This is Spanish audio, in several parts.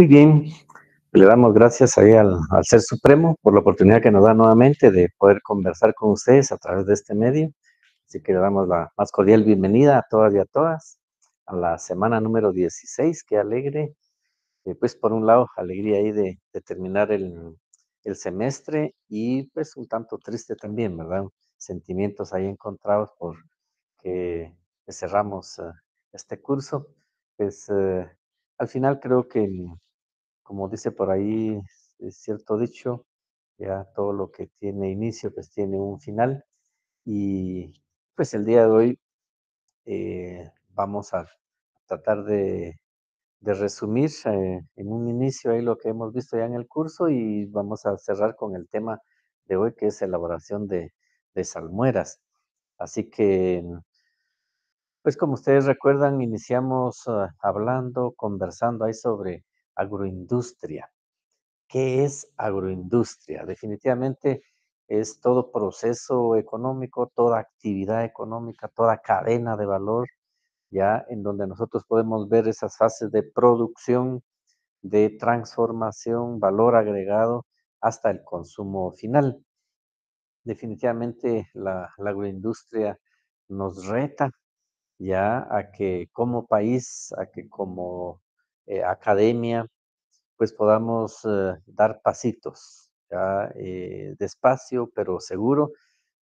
Muy bien, le damos gracias ahí al, Ser Supremo por la oportunidad que nos da nuevamente de poder conversar con ustedes a través de este medio. Así que le damos la más cordial bienvenida a todas y a todas a la semana número 16. Qué alegre, eh, pues por un lado, alegría ahí de, de terminar el, semestre y pues un tanto triste también, ¿verdad? Sentimientos ahí encontrados por que cerramos eh, este curso. Pues eh, al final creo que como dice por ahí es cierto dicho, ya todo lo que tiene inicio pues tiene un final y pues el día de hoy eh, vamos a tratar de, de resumir eh, en un inicio ahí lo que hemos visto ya en el curso y vamos a cerrar con el tema de hoy que es elaboración de, salmueras. Así que pues como ustedes recuerdan, iniciamos ah, hablando, conversando ahí sobre agroindustria. ¿Qué es agroindustria? Definitivamente es todo proceso económico, toda actividad económica, toda cadena de valor, ya en donde nosotros podemos ver esas fases de producción, de transformación, valor agregado, hasta el consumo final. Definitivamente la, la agroindustria nos reta ya a que como país, a que como eh, academia, pues podamos eh, dar pasitos, ya, eh, despacio pero seguro,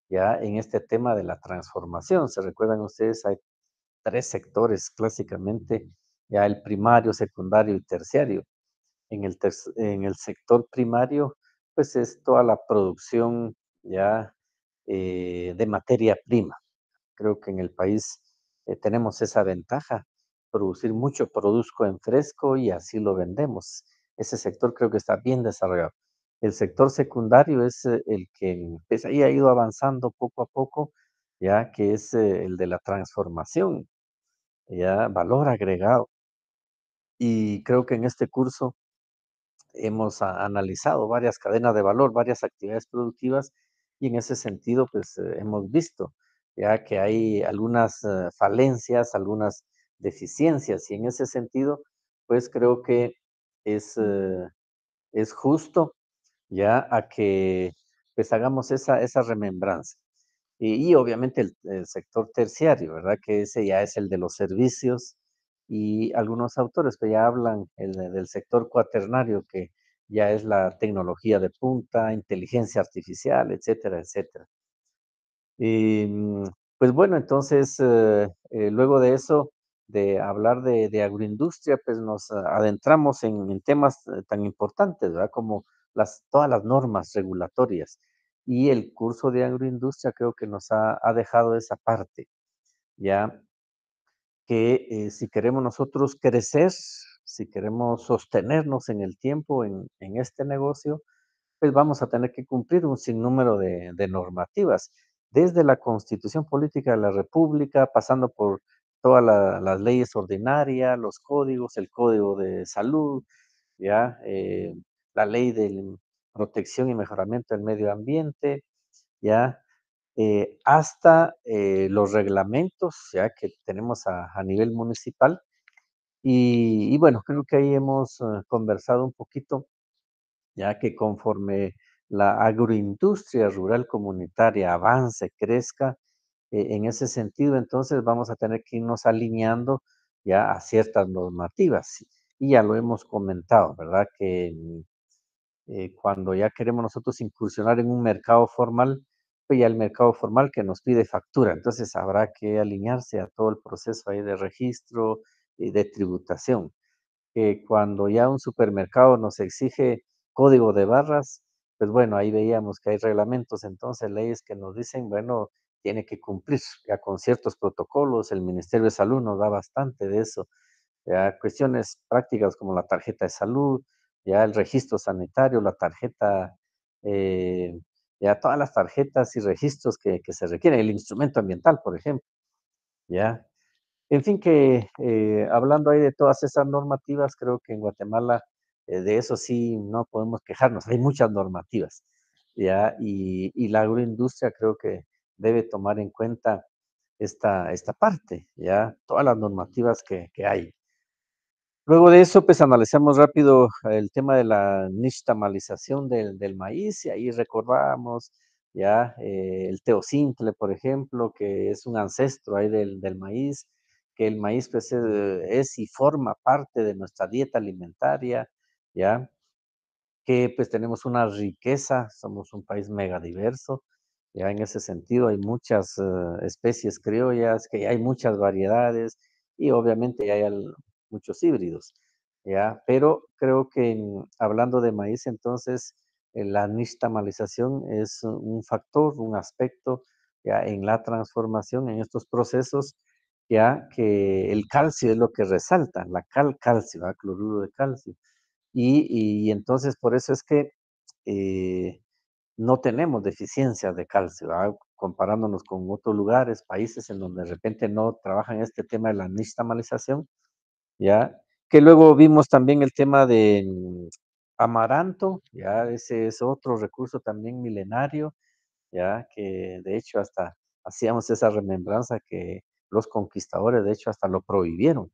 ya en este tema de la transformación. ¿Se recuerdan ustedes? Hay tres sectores clásicamente, ya el primario, secundario y terciario. En el, en el sector primario, pues es toda la producción ya de materia prima. Creo que en el país tenemos esa ventaja producir mucho, produzco en fresco y así lo vendemos. Ese sector creo que está bien desarrollado. El sector secundario es eh, el que pues, ahí ha ido avanzando poco a poco, ya que es eh, el de la transformación, ya valor agregado. Y creo que en este curso hemos analizado varias cadenas de valor, varias actividades productivas y en ese sentido pues eh, hemos visto ya que hay algunas falencias, algunas deficiencias. Y en ese sentido, pues creo que es, eh, es justo ya a que pues hagamos esa, esa remembranza. Y, obviamente el, sector terciario, ¿verdad? Que ese ya es el de los servicios y algunos autores que pues, ya hablan del sector cuaternario, que ya es la tecnología de punta, inteligencia artificial, etcétera, etcétera. Y, mm, pues bueno, entonces, eh, eh, luego de eso, de hablar de, agroindustria, pues nos adentramos en, temas eh, tan importantes, ¿verdad? Como las, todas las normas regulatorias. Y el curso de agroindustria creo que nos ha, dejado esa parte, ¿ya? Que eh, si queremos nosotros crecer, si queremos sostenernos en el tiempo en, este negocio, pues vamos a tener que cumplir un sinnúmero de, de normativas, desde la constitución política de la República, pasando por todas las leyes ordinarias, los códigos, el código de salud, ¿ya? Eh, la ley de protección y mejoramiento del medio ambiente, ¿ya? Eh, hasta eh, los reglamentos ya que tenemos a, nivel municipal. Y, y, bueno, creo que ahí hemos conversado un poquito, ya que conforme la agroindustria rural comunitaria avance, crezca, e-, en ese sentido, entonces vamos a tener que irnos alineando ya a ciertas normativas. Y ya lo hemos comentado, ¿verdad? Que eh, cuando ya queremos nosotros incursionar en un mercado formal, pues ya el mercado formal que nos pide factura. Entonces habrá que alinearse a todo el proceso ahí de registro y de tributación. Eh, cuando ya un supermercado nos exige código de barras, pues bueno, ahí veíamos que hay reglamentos, entonces leyes que nos dicen, bueno, tiene que cumplir ya con ciertos protocolos, el Ministerio de Salud nos da bastante de eso, ya cuestiones prácticas como la tarjeta de salud, ya el registro sanitario, la tarjeta, eh, ya todas las tarjetas y registros que, se requieren, el instrumento ambiental, por ejemplo, ya. En fin, que eh, hablando ahí de todas esas normativas, creo que en Guatemala eh, de eso sí no podemos quejarnos, hay muchas normativas, ya, y la agroindustria creo que debe tomar en cuenta esta, esta parte, ya todas las normativas que, hay. Luego de eso, pues analizamos rápido el tema de la nixtamalización del, del maíz y ahí recordamos ya eh, el teocintle, por ejemplo, que es un ancestro ahí del, maíz, que el maíz pues, eh, es, y forma parte de nuestra dieta alimentaria, ya que pues tenemos una riqueza, somos un país mega megadiverso, ya en ese sentido hay muchas eh, especies criollas, que hay muchas variedades y obviamente hay muchos híbridos. ¿ya? Pero creo que hablando de maíz, entonces eh, la nixtamalización es un factor, un aspecto ya en la transformación, en estos procesos, ya que el calcio es lo que resalta, la cal calcio, el cloruro de calcio. Y, entonces por eso es que eh, no tenemos deficiencia de calcio, ¿ah? comparándonos con otros lugares, países en donde de repente no trabajan este tema de la nixtamalización, ¿ya? Que luego vimos también el tema de mm, amaranto, ¿ya? Ese es otro recurso también milenario, ¿ya? Que de hecho hasta hacíamos esa remembranza que los conquistadores de hecho hasta lo prohibieron,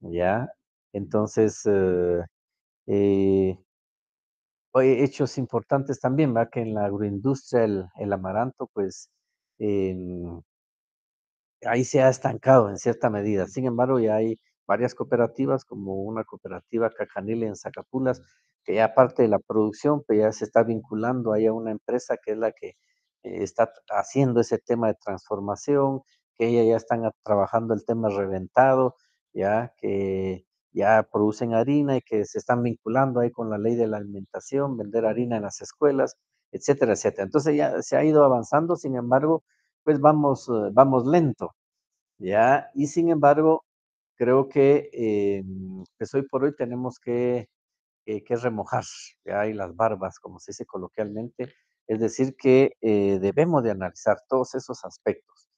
¿ya? Entonces, eh, eh, eh, hechos importantes también, ¿verdad? Que en la agroindustria el, amaranto, pues ahí se ha estancado en cierta medida. Sin embargo, ya hay varias cooperativas, como una cooperativa Cacanile en Zacapulas, que ya aparte de la producción, pues ya se está vinculando ahí a una empresa que es la que eh, está haciendo ese tema de transformación, que ella ya están trabajando el tema reventado, ya que ya producen harina y que se están vinculando ahí con la ley de la alimentación, vender harina en las escuelas, etcétera, etcétera. Entonces ya se ha ido avanzando, sin embargo, pues vamos, eh, vamos lento, ¿ya? Y sin embargo, creo que eh, pues, hoy por hoy tenemos que, remojar, ¿ya? las barbas, como se dice coloquialmente, es decir, que eh, debemos de analizar todos esos aspectos.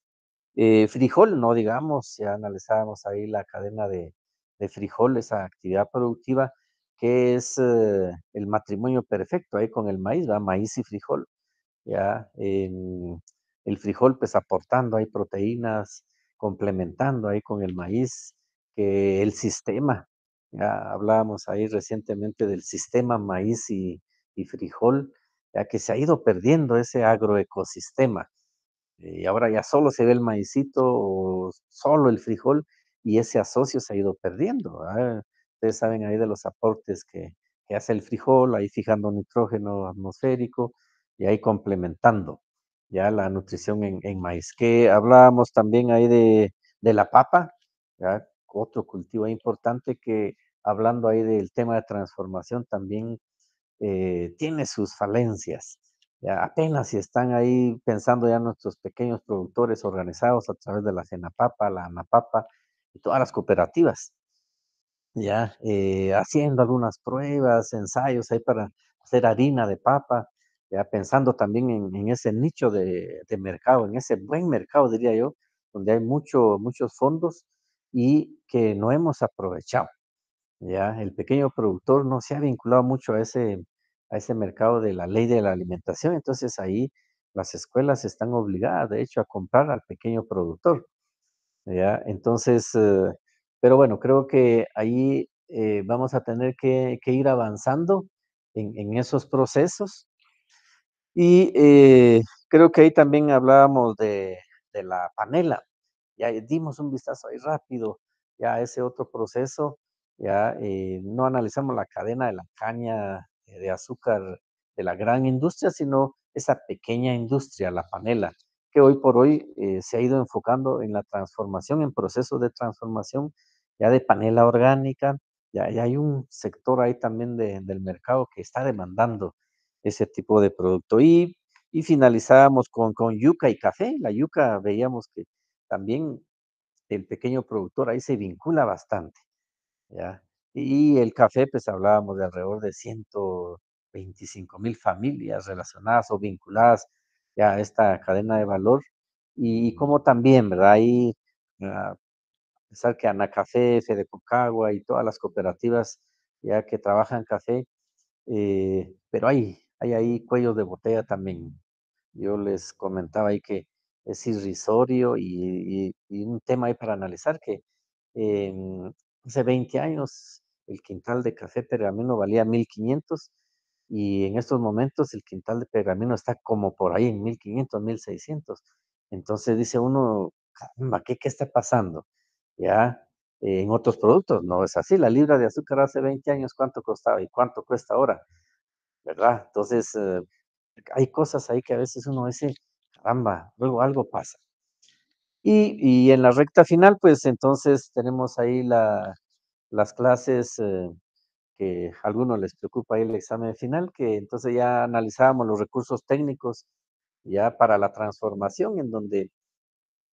frijol, no digamos, ya analizábamos ahí la cadena de, de frijol esa actividad productiva, que es eh, el matrimonio perfecto ahí con el maíz, va maíz y frijol. ¿ya? el frijol pues aportando ahí proteínas, complementando ahí con el maíz, que el sistema, ya hablábamos ahí recientemente del sistema maíz y, y frijol, ya que se ha ido perdiendo ese agroecosistema. Eh, y ahora ya solo se ve el maicito o solo el frijol y ese asocio se ha ido perdiendo. Ustedes saben ahí de los aportes que, hace el frijol, ahí fijando nitrógeno atmosférico y ahí complementando ya la nutrición en, maíz. Que hablábamos también ahí de, la papa, otro cultivo importante que hablando ahí del tema de transformación también eh, tiene sus falencias. apenas si están ahí pensando ya nuestros pequeños productores organizados a través de la cenapapa, la anapapa, y todas las cooperativas, ya eh, haciendo algunas pruebas, ensayos ahí para hacer harina de papa, ya pensando también en, ese nicho de, mercado, en ese buen mercado, diría yo, donde hay muchos fondos y que no hemos aprovechado. Ya el pequeño productor no se ha vinculado mucho a ese, a ese mercado de la ley de la alimentación, entonces ahí las escuelas están obligadas, de hecho, a comprar al pequeño productor. ¿ya? Entonces, eh, pero bueno, creo que ahí eh, vamos a tener que, ir avanzando en, esos procesos. Y eh, creo que ahí también hablábamos de, la panela. Ya dimos un vistazo ahí rápido ya a ese otro proceso. Ya no analizamos la cadena de la caña de azúcar de la gran industria, sino esa pequeña industria, la panela, que hoy por hoy eh, se ha ido enfocando en la transformación, en procesos de transformación ya de panela orgánica, ya, hay un sector ahí también del mercado que está demandando ese tipo de producto. Y, y finalizábamos con, con yuca y café. La yuca veíamos que también el pequeño productor ahí se vincula bastante. ¿ya? Y el café, pues hablábamos de alrededor de 125 mil familias relacionadas o vinculadas ya esta cadena de valor y, como también, ¿verdad? Ahí, a ah, pesar que Anacafé, Fedecocagua y todas las cooperativas ya que trabajan café, eh, pero hay, hay ahí cuellos de botella también. Yo les comentaba ahí que es irrisorio y, un tema ahí para analizar que em, hace 20 años el quintal de café pergamino valía 1500 y en estos momentos el quintal de pergamino está como por ahí en 1500, 1600. Entonces dice uno, caramba, ¿qué, está pasando? Ya eh, en otros productos no es así. La libra de azúcar hace 20 años, ¿cuánto costaba y cuánto cuesta ahora? ¿Verdad? Entonces eh, hay cosas ahí que a veces uno dice, caramba, luego algo pasa. Y, en la recta final, pues entonces tenemos ahí las clases eh, que a algunos les preocupa ahí el examen final, que entonces ya analizábamos los recursos técnicos ya para la transformación, en donde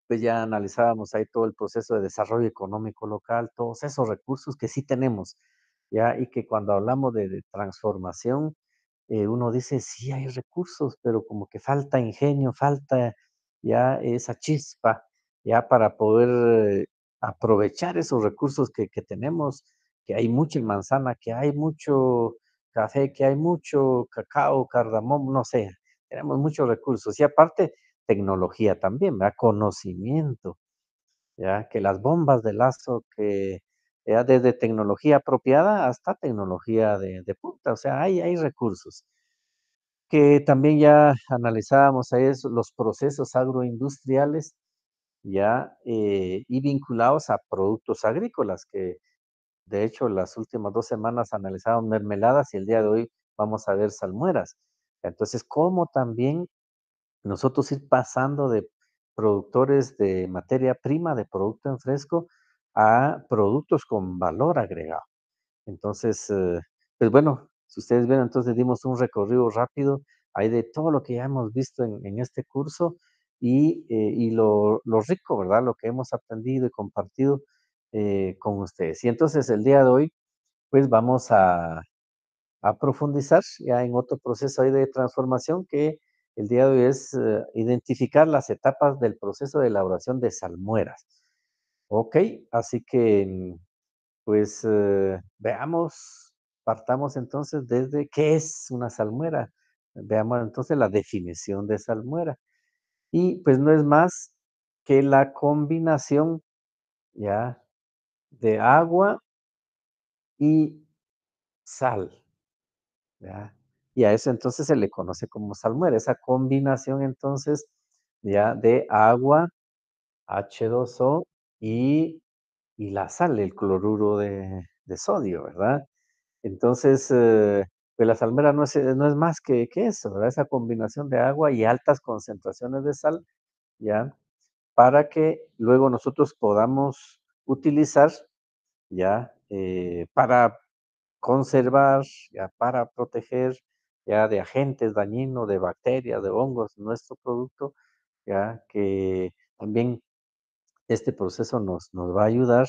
pues ya analizábamos ahí todo el proceso de desarrollo económico local, todos esos recursos que sí tenemos, ya, y que cuando hablamos de, transformación, eh, uno dice, sí hay recursos, pero como que falta ingenio, falta ya esa chispa, ya para poder eh, aprovechar esos recursos que, que tenemos que hay mucha manzana, que hay mucho café, que hay mucho cacao, cardamomo, no sé, tenemos muchos recursos. Y aparte, tecnología también, ¿verdad? Conocimiento, ¿ya? Que las bombas de lazo, que ya desde tecnología apropiada hasta tecnología de, punta, o sea, hay, hay recursos. Que también ya analizábamos ahí los procesos agroindustriales, ya, eh, y vinculados a productos agrícolas, que de hecho, las últimas dos semanas analizaron mermeladas y el día de hoy vamos a ver salmueras. Entonces, ¿cómo también nosotros ir pasando de productores de materia prima, de producto en fresco, a productos con valor agregado? Entonces, eh, pues bueno, si ustedes ven, entonces dimos un recorrido rápido ahí de todo lo que ya hemos visto en, este curso eh, y, lo, lo, rico, ¿verdad? Lo que hemos aprendido y compartido eh, con ustedes. Y entonces el día de hoy, pues vamos a, a profundizar ya en otro proceso ahí de transformación que el día de hoy es eh, identificar las etapas del proceso de elaboración de salmueras. Ok, así que pues eh, veamos, partamos entonces desde qué es una salmuera. Veamos entonces la definición de salmuera. Y pues no es más que la combinación, ya, de agua y sal. Y a eso entonces se le conoce como salmuera, esa combinación entonces ya de agua, H2O y, la sal, el cloruro de, sodio, ¿verdad? Entonces, eh, pues la salmuera no es, eh, no es más que, que, eso, ¿verdad? Esa combinación de agua y altas concentraciones de sal, ¿ya? Para que luego nosotros podamos utilizar ¿ya? Eh, para conservar, ¿ya? para proteger ya de agentes dañinos, de bacterias, de hongos, nuestro producto, ya que también este proceso nos, va a ayudar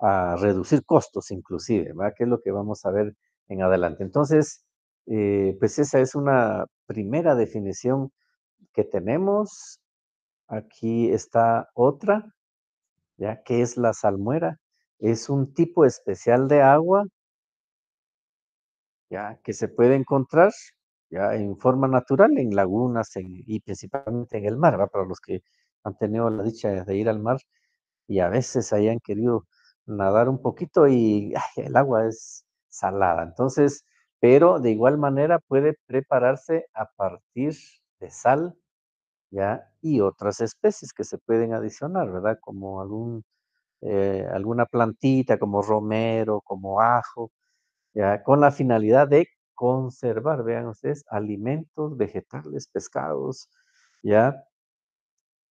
a reducir costos inclusive, Que es lo que vamos a ver en adelante. Entonces, eh, pues esa es una primera definición que tenemos. Aquí está otra, ya que es la salmuera, es un tipo especial de agua ya, que se puede encontrar ya, en forma natural en lagunas y principalmente en el mar, para los que han tenido la dicha de ir al mar y a veces hayan querido nadar un poquito y el agua es salada. Entonces, pero de igual manera puede prepararse a partir de sal, ¿ya? Y otras especies que se pueden adicionar, ¿verdad? Como algún eh, alguna plantita como romero, como ajo, ¿ya? con la finalidad de conservar, vean ustedes, alimentos, vegetales, pescados, ¿ya?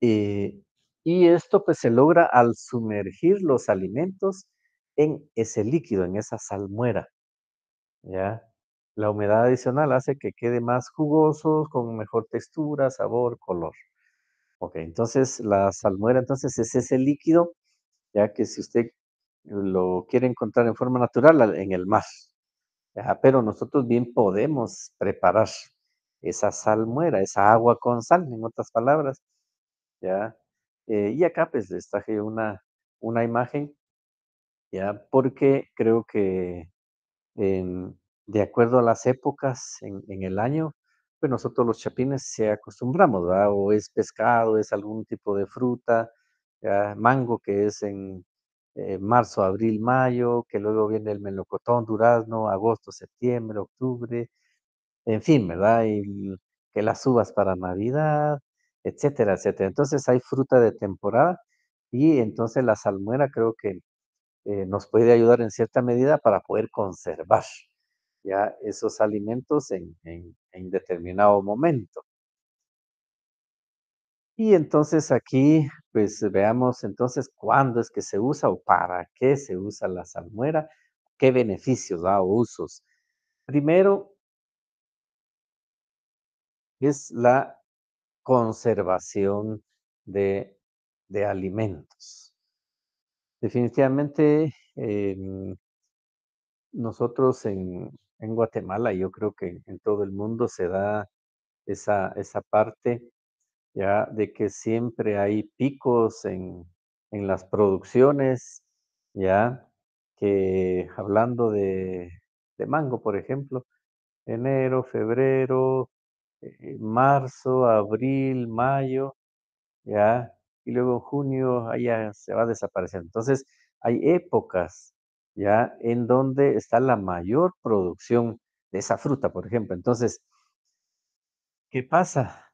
Eh, y esto pues se logra al sumergir los alimentos en ese líquido, en esa salmuera, ¿ya? La humedad adicional hace que quede más jugoso, con mejor textura, sabor, color. Ok, entonces la salmuera entonces es ese líquido ya que si usted lo quiere encontrar en forma natural en el mar, pero nosotros bien podemos preparar esa salmuera, esa agua con sal, en otras palabras, ya. Eh, y acá pues les traje una, una imagen, ya, porque creo que de acuerdo a las épocas en, el año, pues nosotros los chapines se acostumbramos, O es pescado, es algún tipo de fruta, mango que es en eh, marzo, abril, mayo, que luego viene el melocotón, durazno, agosto, septiembre, octubre, en fin, ¿verdad? Y que las uvas para Navidad, etcétera, etcétera. Entonces hay fruta de temporada y entonces la salmuera creo que eh, nos puede ayudar en cierta medida para poder conservar ya esos alimentos en, en determinado momento. Y entonces aquí, pues veamos entonces cuándo es que se usa o para qué se usa la salmuera, qué beneficios da o usos. Primero es la conservación de, alimentos. Definitivamente em, nosotros en, en Guatemala, yo creo que en todo el mundo se da esa, esa parte ya de que siempre hay picos en, las producciones, ya que hablando de, mango, por ejemplo, enero, febrero, eh, marzo, abril, mayo, ya, y luego junio allá se va a desaparecer. Entonces, hay épocas, ya, en donde está la mayor producción de esa fruta, por ejemplo. Entonces, ¿qué pasa?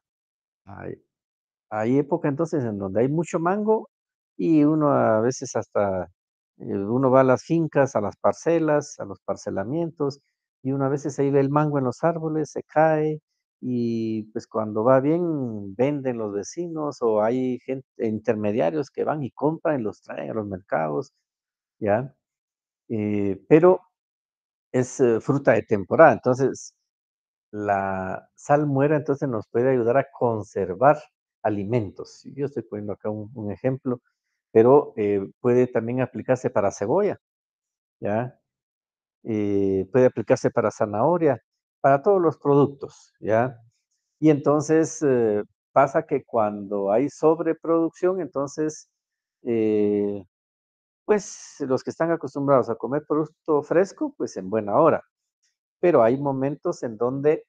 hay época entonces en donde hay mucho mango y uno a veces hasta, eh, uno va a las fincas, a las parcelas, a los parcelamientos, y uno a veces ahí ve el mango en los árboles, se cae, y pues cuando va bien venden los vecinos o hay intermediarios que van y compran y los traen a los mercados, ¿ya? Eh, pero es eh, fruta de temporada, entonces la salmuera entonces nos puede ayudar a conservar alimentos. Yo estoy poniendo acá un, ejemplo, pero eh, puede también aplicarse para cebolla, ¿ya? Eh, puede aplicarse para zanahoria, para todos los productos, ¿ya? Y entonces eh, pasa que cuando hay sobreproducción, entonces, pues los que están acostumbrados a comer producto fresco, pues en buena hora. Pero hay momentos en donde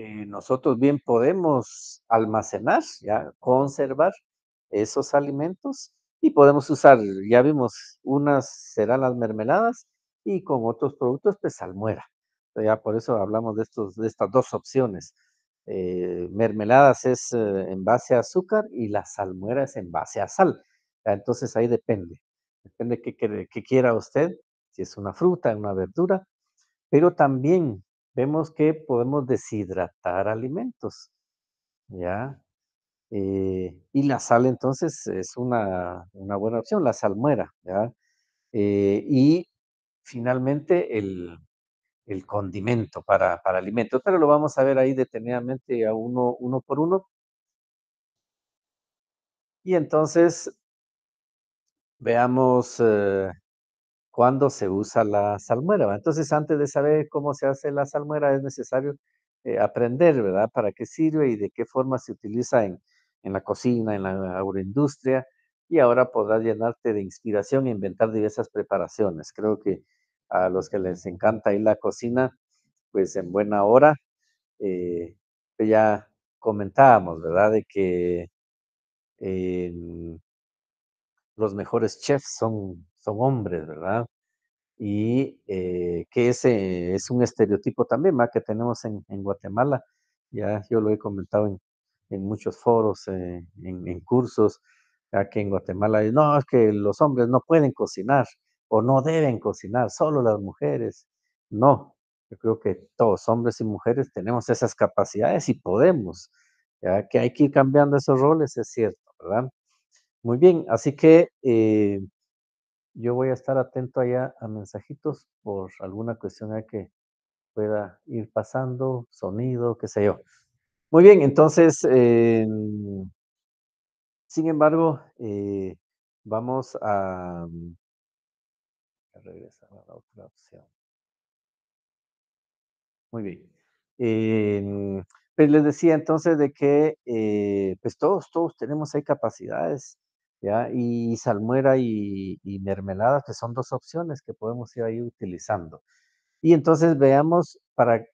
eh, nosotros bien podemos almacenar, ya conservar esos alimentos y podemos usar, ya vimos, unas serán las mermeladas y con otros productos, pues salmuera. ya por eso hablamos de, estos, de estas dos opciones. Eh, mermeladas es eh, en base a azúcar y la salmuera es en base a sal. entonces ahí depende, depende qué, qué quiera usted, si es una fruta, una verdura, pero también vemos que podemos deshidratar alimentos, ¿ya? Eh, y la sal entonces es una, buena opción, la salmuera, ¿ya? Eh, y finalmente el, condimento para, para, alimentos, pero lo vamos a ver ahí detenidamente a uno, por uno. Y entonces veamos eh, cuando se usa la salmuera. Entonces, antes de saber cómo se hace la salmuera, es necesario eh, aprender, ¿verdad? Para qué sirve y de qué forma se utiliza en, en la cocina, en la agroindustria, y ahora podrás llenarte de inspiración e inventar diversas preparaciones. Creo que a los que les encanta ir a la cocina, pues en buena hora, eh, pues ya comentábamos, ¿verdad? De que em, los mejores chefs son son hombres, ¿verdad? Y eh, que ese es un estereotipo también ¿verdad? que tenemos en, Guatemala. Ya yo lo he comentado en, muchos foros, eh, en, en, cursos, aquí en Guatemala. No, es que los hombres no pueden cocinar o no deben cocinar, solo las mujeres. No, yo creo que todos, hombres y mujeres, tenemos esas capacidades y podemos. Ya que hay que ir cambiando esos roles, es cierto, ¿verdad? Muy bien, así que eh, yo voy a estar atento allá a mensajitos por alguna cuestión que pueda ir pasando, sonido, qué sé yo. Muy bien, entonces, em, sin embargo, eh, vamos mm, a, regresar a la otra opción. Muy bien. Em, pues, les decía entonces de que eh, pues todos, todos tenemos ahí capacidades y salmuera y, y mermelada, que son dos opciones que podemos ir ahí utilizando. Y entonces veamos para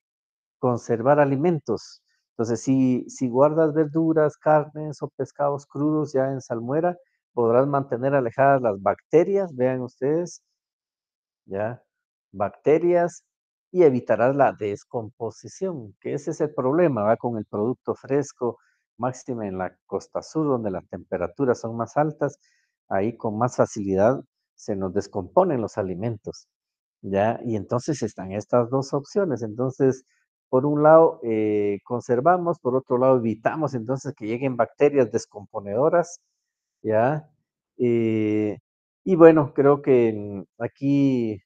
conservar alimentos. Entonces, si, guardas verduras, carnes o pescados crudos ya en salmuera, podrás mantener alejadas las bacterias, vean ustedes, ya, bacterias, y evitarás la descomposición, que ese es el problema, va con el producto fresco, máxima en la costa sur, donde las temperaturas son más altas, ahí con más facilidad se nos descomponen los alimentos, ¿ya? Y entonces están estas dos opciones. Entonces, por un lado, eh, conservamos, por otro lado, evitamos entonces que lleguen bacterias descomponedoras, ¿ya? Eh, y bueno, creo que aquí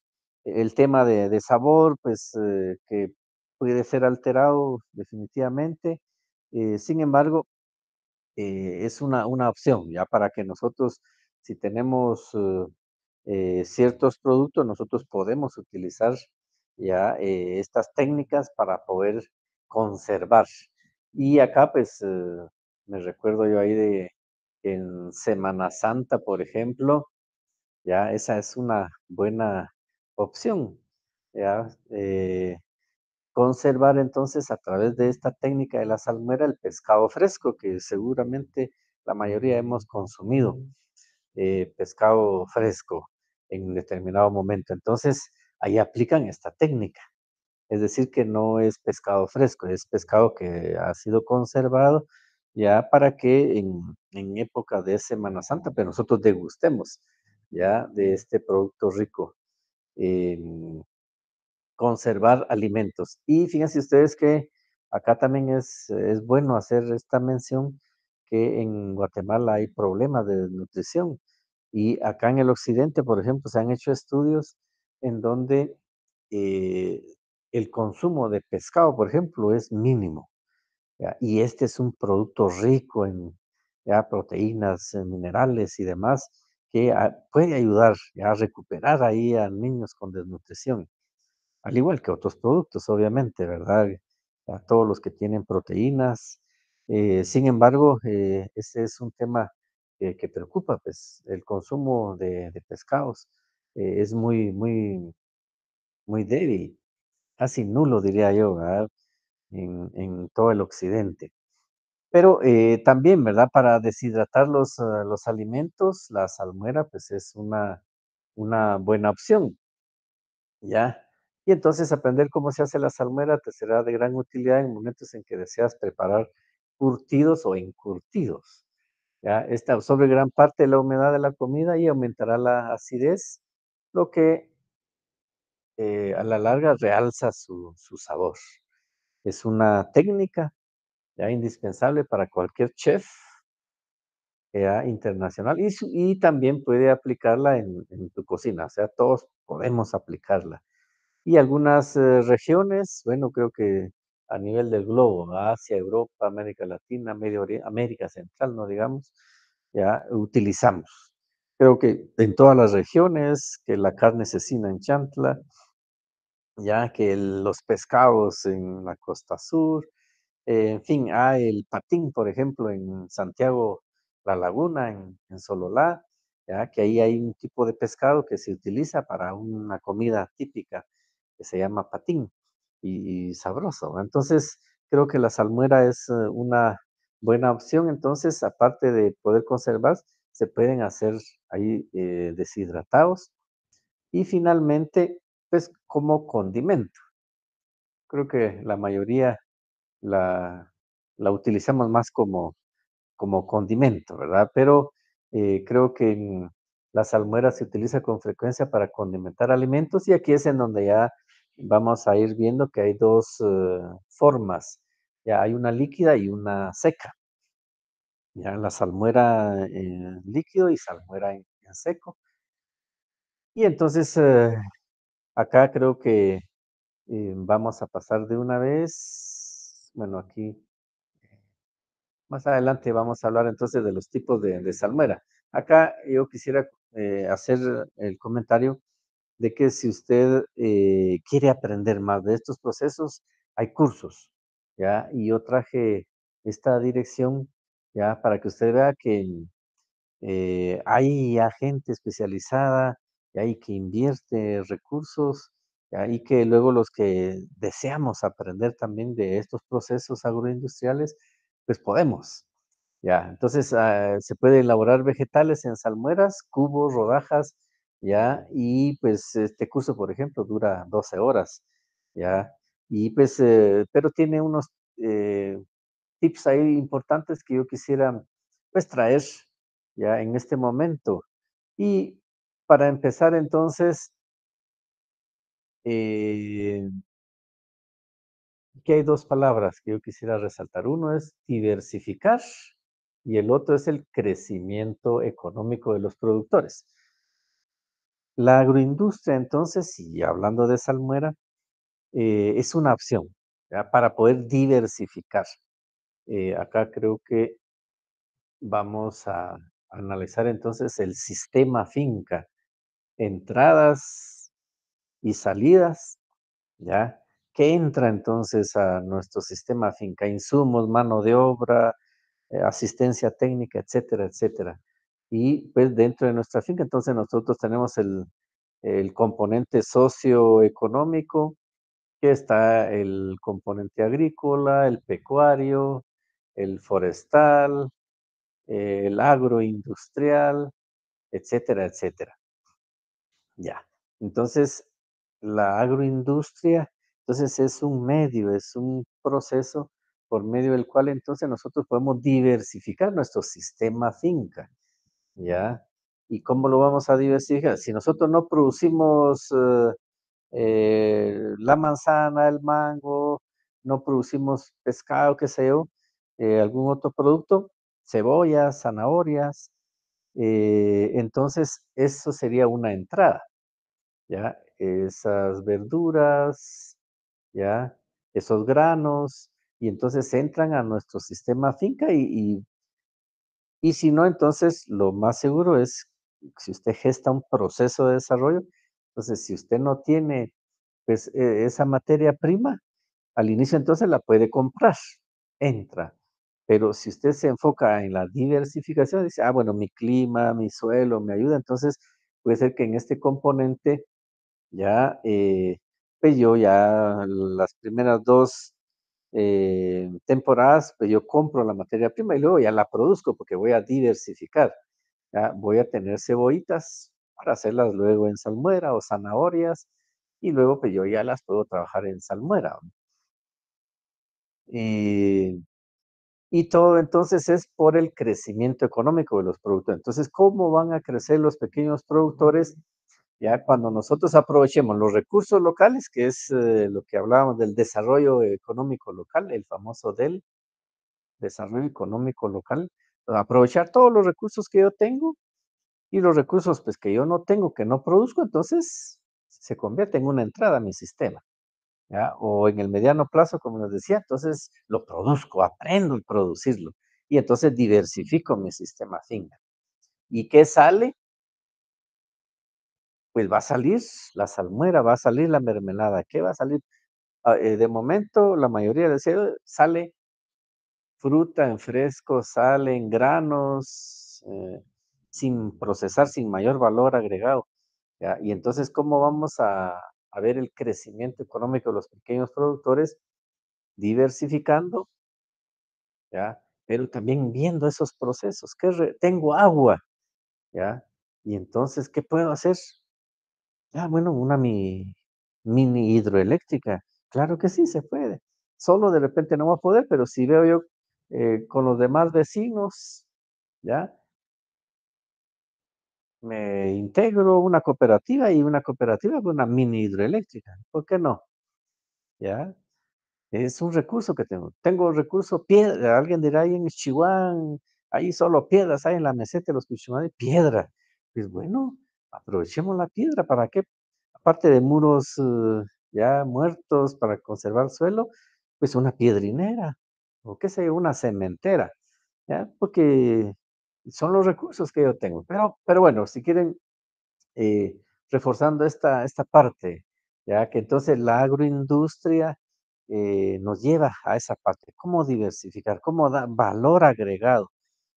el tema de, sabor, pues eh, que puede ser alterado definitivamente. Eh, sin embargo, eh, es una, opción, ya para que nosotros, si tenemos eh, ciertos productos, nosotros podemos utilizar ya estas técnicas para poder conservar. Y acá, pues, me recuerdo yo ahí de en Semana Santa, por ejemplo, ya esa es una buena opción, ya conservar entonces a través de esta técnica de la salmuera el pescado fresco que seguramente la mayoría hemos consumido eh, pescado fresco en determinado momento. Entonces ahí aplican esta técnica. Es decir, que no es pescado fresco, es pescado que ha sido conservado ya para que en, época de Semana Santa, pero nosotros degustemos ya de este producto rico conservar alimentos. Y fíjense ustedes que acá también es, bueno hacer esta mención que en Guatemala hay problemas de desnutrición. Y acá en el occidente, por ejemplo, se han hecho estudios en donde eh, el consumo de pescado, por ejemplo, es mínimo. Y este es un producto rico en proteínas, eh, minerales y demás, que ah, puede ayudar a recuperar ahí a niños con desnutrición al igual que otros productos, obviamente, ¿verdad? A todos los que tienen proteínas. Eh, sin embargo, eh, ese es un tema que preocupa, pues el consumo de, pescados eh, es muy, muy, muy débil, casi nulo, diría yo, ¿verdad? En, todo el occidente. Pero también, ¿verdad? Para deshidratar ah, los, alimentos, la salmuera, pues es una, una buena opción, ¿ya? Y entonces aprender cómo se hace la salmuera te será de gran utilidad en momentos en que deseas preparar curtidos o incurtidos. ¿ya? Esta absorbe gran parte de la humedad de la comida y aumentará la acidez, lo que eh, a la larga realza su, sabor. Es una técnica ya indispensable para cualquier chef internacional y, también puede aplicarla en tu cocina, o sea, todos podemos aplicarla y algunas eh, regiones, bueno, creo que a nivel del globo, Asia, Europa, América Latina, Medio América Central, no digamos, ya utilizamos. Creo que en todas las regiones, que la carne cecina en Chantla, ya que los pescados en la costa sur, en fin, hay el patín, por ejemplo, en Santiago La Laguna, en, en Sololá, ya que ahí hay un tipo de pescado que se utiliza para una comida típica que se llama patín y, sabroso. Entonces, creo que la salmuera es eh, una buena opción. Entonces, aparte de poder conservar, se pueden hacer ahí eh, deshidratados. Y finalmente, pues como condimento. Creo que la mayoría la, utilizamos más como, como condimento, ¿verdad? Pero eh, creo que la salmuera se utiliza con frecuencia para condimentar alimentos y aquí es en donde ya vamos a ir viendo que hay dos eh, formas. Ya hay una líquida y una seca. Ya la salmuera en líquido y salmuera en, seco. Y entonces eh, acá creo que eh, vamos a pasar de una vez. Bueno, aquí más adelante vamos a hablar entonces de los tipos de, salmuera. Acá yo quisiera hacer el comentario de que si usted eh, quiere aprender más de estos procesos, hay cursos, ¿ya? Y yo traje esta dirección, ¿ya? Para que usted vea que eh, hay gente especializada, y Y que invierte recursos, Y que luego los que deseamos aprender también de estos procesos agroindustriales, pues podemos, ¿ya? Entonces, ah, se puede elaborar vegetales en salmueras, cubos, rodajas, ¿ya? Y pues este curso, por ejemplo, dura 12 horas, Y pues, eh, pero tiene unos eh, tips ahí importantes que yo quisiera pues, traer ya en este momento. Y para empezar entonces, aquí eh, hay dos palabras que yo quisiera resaltar. Uno es diversificar y el otro es el crecimiento económico de los productores. La agroindustria, entonces, y hablando de salmuera, eh, es una opción para poder diversificar. Eh, acá creo que vamos a analizar entonces el sistema finca, entradas y salidas, ¿ya? ¿Qué entra entonces a nuestro sistema finca? Insumos, mano de obra, eh, asistencia técnica, etcétera, etcétera y pues dentro de nuestra finca, entonces nosotros tenemos el, componente socioeconómico, que está el componente agrícola, el pecuario, el forestal, el agroindustrial, etcétera, etcétera. Ya, entonces la agroindustria, entonces es un medio, es un proceso por medio del cual entonces nosotros podemos diversificar nuestro sistema finca. ¿ya? ¿Y cómo lo vamos a diversificar? Si nosotros no producimos eh, eh, la manzana, el mango, no producimos pescado, qué sé yo, eh, algún otro producto, cebollas, zanahorias, entonces eso sería una entrada, ¿ya? Esas verduras, ¿ya? Esos granos, y entonces entran a nuestro sistema finca y y si no, entonces lo más seguro es, si usted gesta un proceso de desarrollo, entonces si usted no tiene pues, e, esa materia prima, al inicio entonces la puede comprar, entra. Pero si usted se enfoca en la diversificación, dice, ah, bueno, mi clima, mi suelo me ayuda, entonces puede ser que en este componente ya, eh, pues yo ya las primeras dos eh, temporadas, pues yo compro la materia prima y luego ya la produzco porque voy a diversificar. Voy a tener cebollitas para hacerlas luego en salmuera o zanahorias y luego pues yo ya las puedo trabajar en salmuera. Y, y todo entonces es por el crecimiento económico de los productos. Entonces, ¿cómo van a crecer los pequeños productores ya cuando nosotros aprovechemos los recursos locales, que es eh, lo que hablábamos del desarrollo económico local, el famoso del desarrollo económico local, aprovechar todos los recursos que yo tengo y los recursos pues, que yo no tengo, que no produzco, entonces se convierte en una entrada a mi sistema. ¿ya? O en el mediano plazo, como les decía, entonces lo produzco, aprendo a producirlo y entonces diversifico mi sistema finca ¿Y qué sale? Pues, va a salir la salmuera, va a salir la mermelada, ¿qué va a salir? Ah, eh, de momento, la mayoría de cielo sale fruta en fresco, salen granos, eh, sin procesar, sin mayor valor agregado. Y entonces, ¿cómo vamos a, ver el crecimiento económico de los pequeños productores? Diversificando, ¿ya? pero también viendo esos procesos. que tengo agua, ¿ya? Y entonces, ¿qué puedo hacer? Ah, bueno, una mi mini hidroeléctrica. Claro que sí, se puede. Solo de repente no va a poder, pero si veo yo eh, con los demás vecinos, ¿ya? Me integro una cooperativa y una cooperativa con una mini hidroeléctrica. ¿Por qué no? ¿Ya? Es un recurso que tengo. Tengo recurso piedra. Alguien dirá ahí en Chihuahua, ahí solo piedras hay en la meseta de los de piedra. Pues bueno, aprovechemos la piedra, ¿para qué? Aparte de muros eh, ya muertos para conservar suelo, pues una piedrinera o qué sé, una cementera, Porque son los recursos que yo tengo. Pero, pero bueno, si quieren, eh, reforzando esta, esta parte, ya que entonces la agroindustria eh, nos lleva a esa parte, cómo diversificar, cómo dar valor agregado,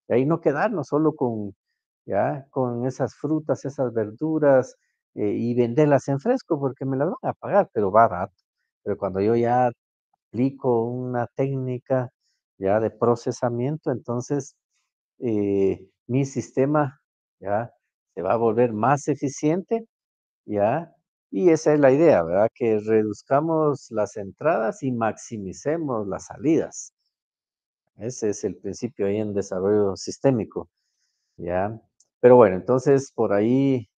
y ahí no quedarnos solo con con esas frutas, esas verduras eh, y venderlas en fresco porque me las van a pagar, pero barato. Pero cuando yo ya aplico una técnica ya de procesamiento, entonces eh, mi sistema ya se va a volver más eficiente, ya y esa es la idea, ¿verdad? Que reduzcamos las entradas y maximicemos las salidas. Ese es el principio ahí en desarrollo sistémico, ¿ya? Pero bueno, entonces por ahí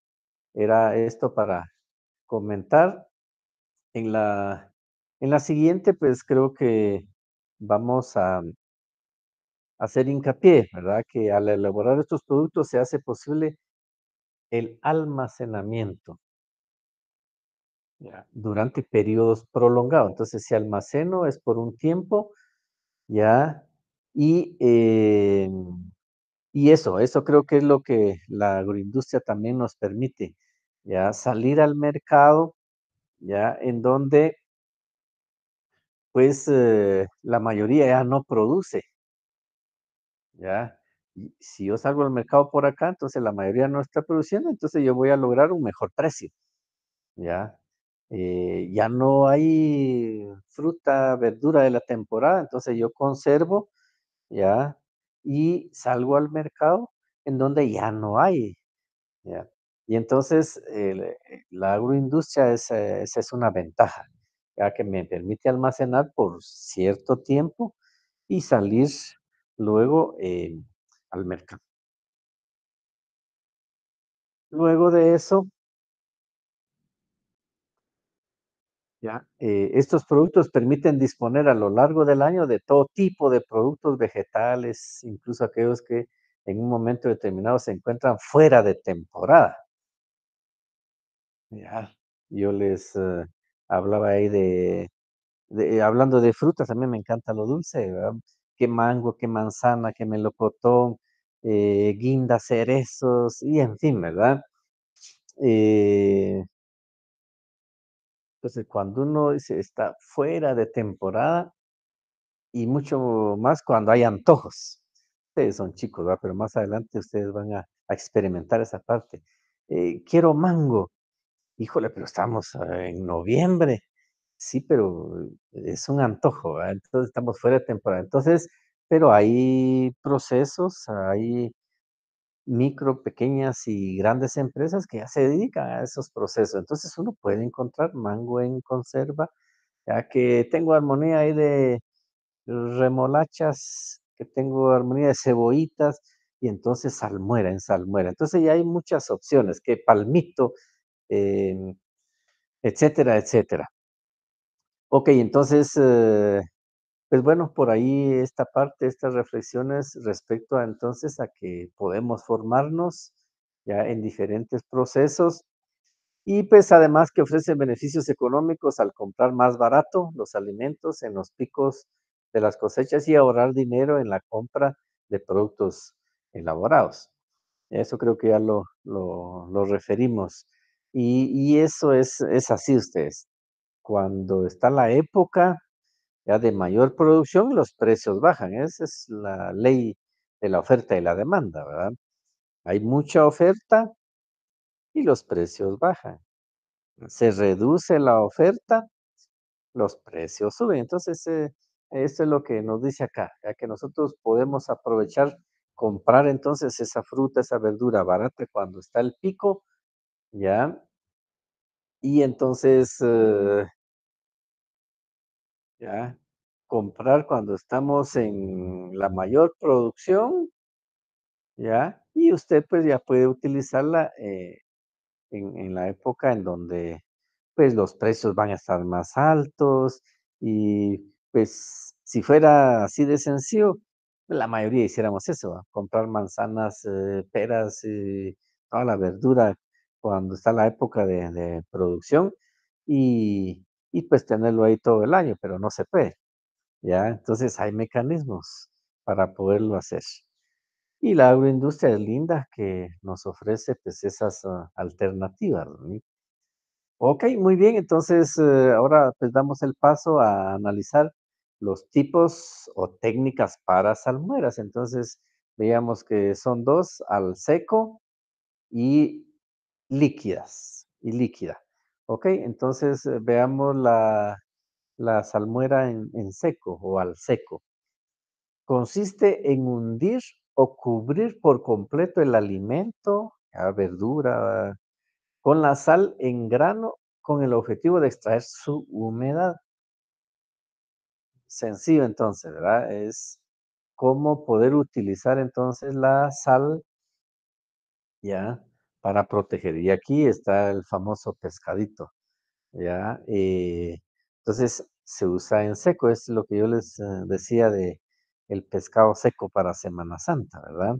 era esto para comentar. En la, en la siguiente, pues creo que vamos a hacer hincapié, ¿verdad? Que al elaborar estos productos se hace posible el almacenamiento durante periodos prolongados. Entonces, si almaceno es por un tiempo, ¿ya? Y eh, y eso, eso creo que es lo que la agroindustria también nos permite, ya salir al mercado, ya en donde pues eh, la mayoría ya no produce, ya. si yo salgo al mercado por acá, entonces la mayoría no está produciendo, entonces yo voy a lograr un mejor precio, ya. Eh, ya no hay fruta, verdura de la temporada, entonces yo conservo, ya, y salgo al mercado en donde ya no hay. Y entonces eh, la agroindustria es, eh, es una ventaja, ya que me permite almacenar por cierto tiempo y salir luego eh, al mercado. Luego de eso, ¿ya? Eh, estos productos permiten disponer a lo largo del año de todo tipo de productos vegetales, incluso aquellos que en un momento determinado se encuentran fuera de temporada. Ya, yo les eh, hablaba ahí de, hablando de frutas, a mí me encanta lo dulce, ¿verdad? Qué mango, qué manzana, qué melocotón, eh, guindas, cerezos, y en fin, ¿verdad? Eh, entonces, cuando uno dice está fuera de temporada, y mucho más cuando hay antojos. Ustedes son chicos, pero más adelante ustedes van a, experimentar esa parte. Eh, quiero mango. Híjole, pero estamos eh, en noviembre. Sí, pero eh, es un antojo, entonces estamos fuera de temporada. Entonces, pero hay procesos, hay micro, pequeñas y grandes empresas que ya se dedican a esos procesos. Entonces uno puede encontrar mango en conserva, ya que tengo armonía ahí de remolachas, que tengo armonía de cebollitas y entonces salmuera en salmuera. Entonces ya hay muchas opciones, que palmito, eh, etcétera, etcétera. Ok, entonces eh, pues bueno, por ahí esta parte, estas reflexiones respecto a entonces a que podemos formarnos ya en diferentes procesos y pues además que ofrecen beneficios económicos al comprar más barato los alimentos en los picos de las cosechas y ahorrar dinero en la compra de productos elaborados. Eso creo que ya lo, referimos. Y, eso es así ustedes. Cuando está la época ya de mayor producción los precios bajan. Esa es la ley de la oferta y la demanda, ¿verdad? Hay mucha oferta y los precios bajan. Se reduce la oferta, los precios suben. Entonces, eh, esto es lo que nos dice acá, ya que nosotros podemos aprovechar, comprar entonces esa fruta, esa verdura barata cuando está el pico, ¿ya? Y entonces... Eh, ¿ya? Comprar cuando estamos en la mayor producción, ¿ya? Y usted pues ya puede utilizarla eh, en, la época en donde pues los precios van a estar más altos y pues si fuera así de sencillo, la mayoría hiciéramos eso, comprar manzanas, eh, peras y toda la verdura cuando está la época de, de producción y y pues tenerlo ahí todo el año, pero no se puede. ¿ya? Entonces hay mecanismos para poderlo hacer. Y la agroindustria es linda que nos ofrece pues esas ah, alternativas. Ok, muy bien, entonces eh, ahora pues damos el paso a analizar los tipos o técnicas para salmueras. Entonces veíamos que son dos, al seco y líquidas, y líquida. Ok, entonces eh, veamos la, salmuera en, en seco o al seco. Consiste en hundir o cubrir por completo el alimento, la verdura, con la sal en grano con el objetivo de extraer su humedad. Sencillo entonces, ¿verdad? Es cómo poder utilizar entonces la sal, ¿ya? para proteger. Y aquí está el famoso pescadito, ¿ya? Eh, entonces se usa en seco, es lo que yo les eh, decía de el pescado seco para Semana Santa, ¿verdad?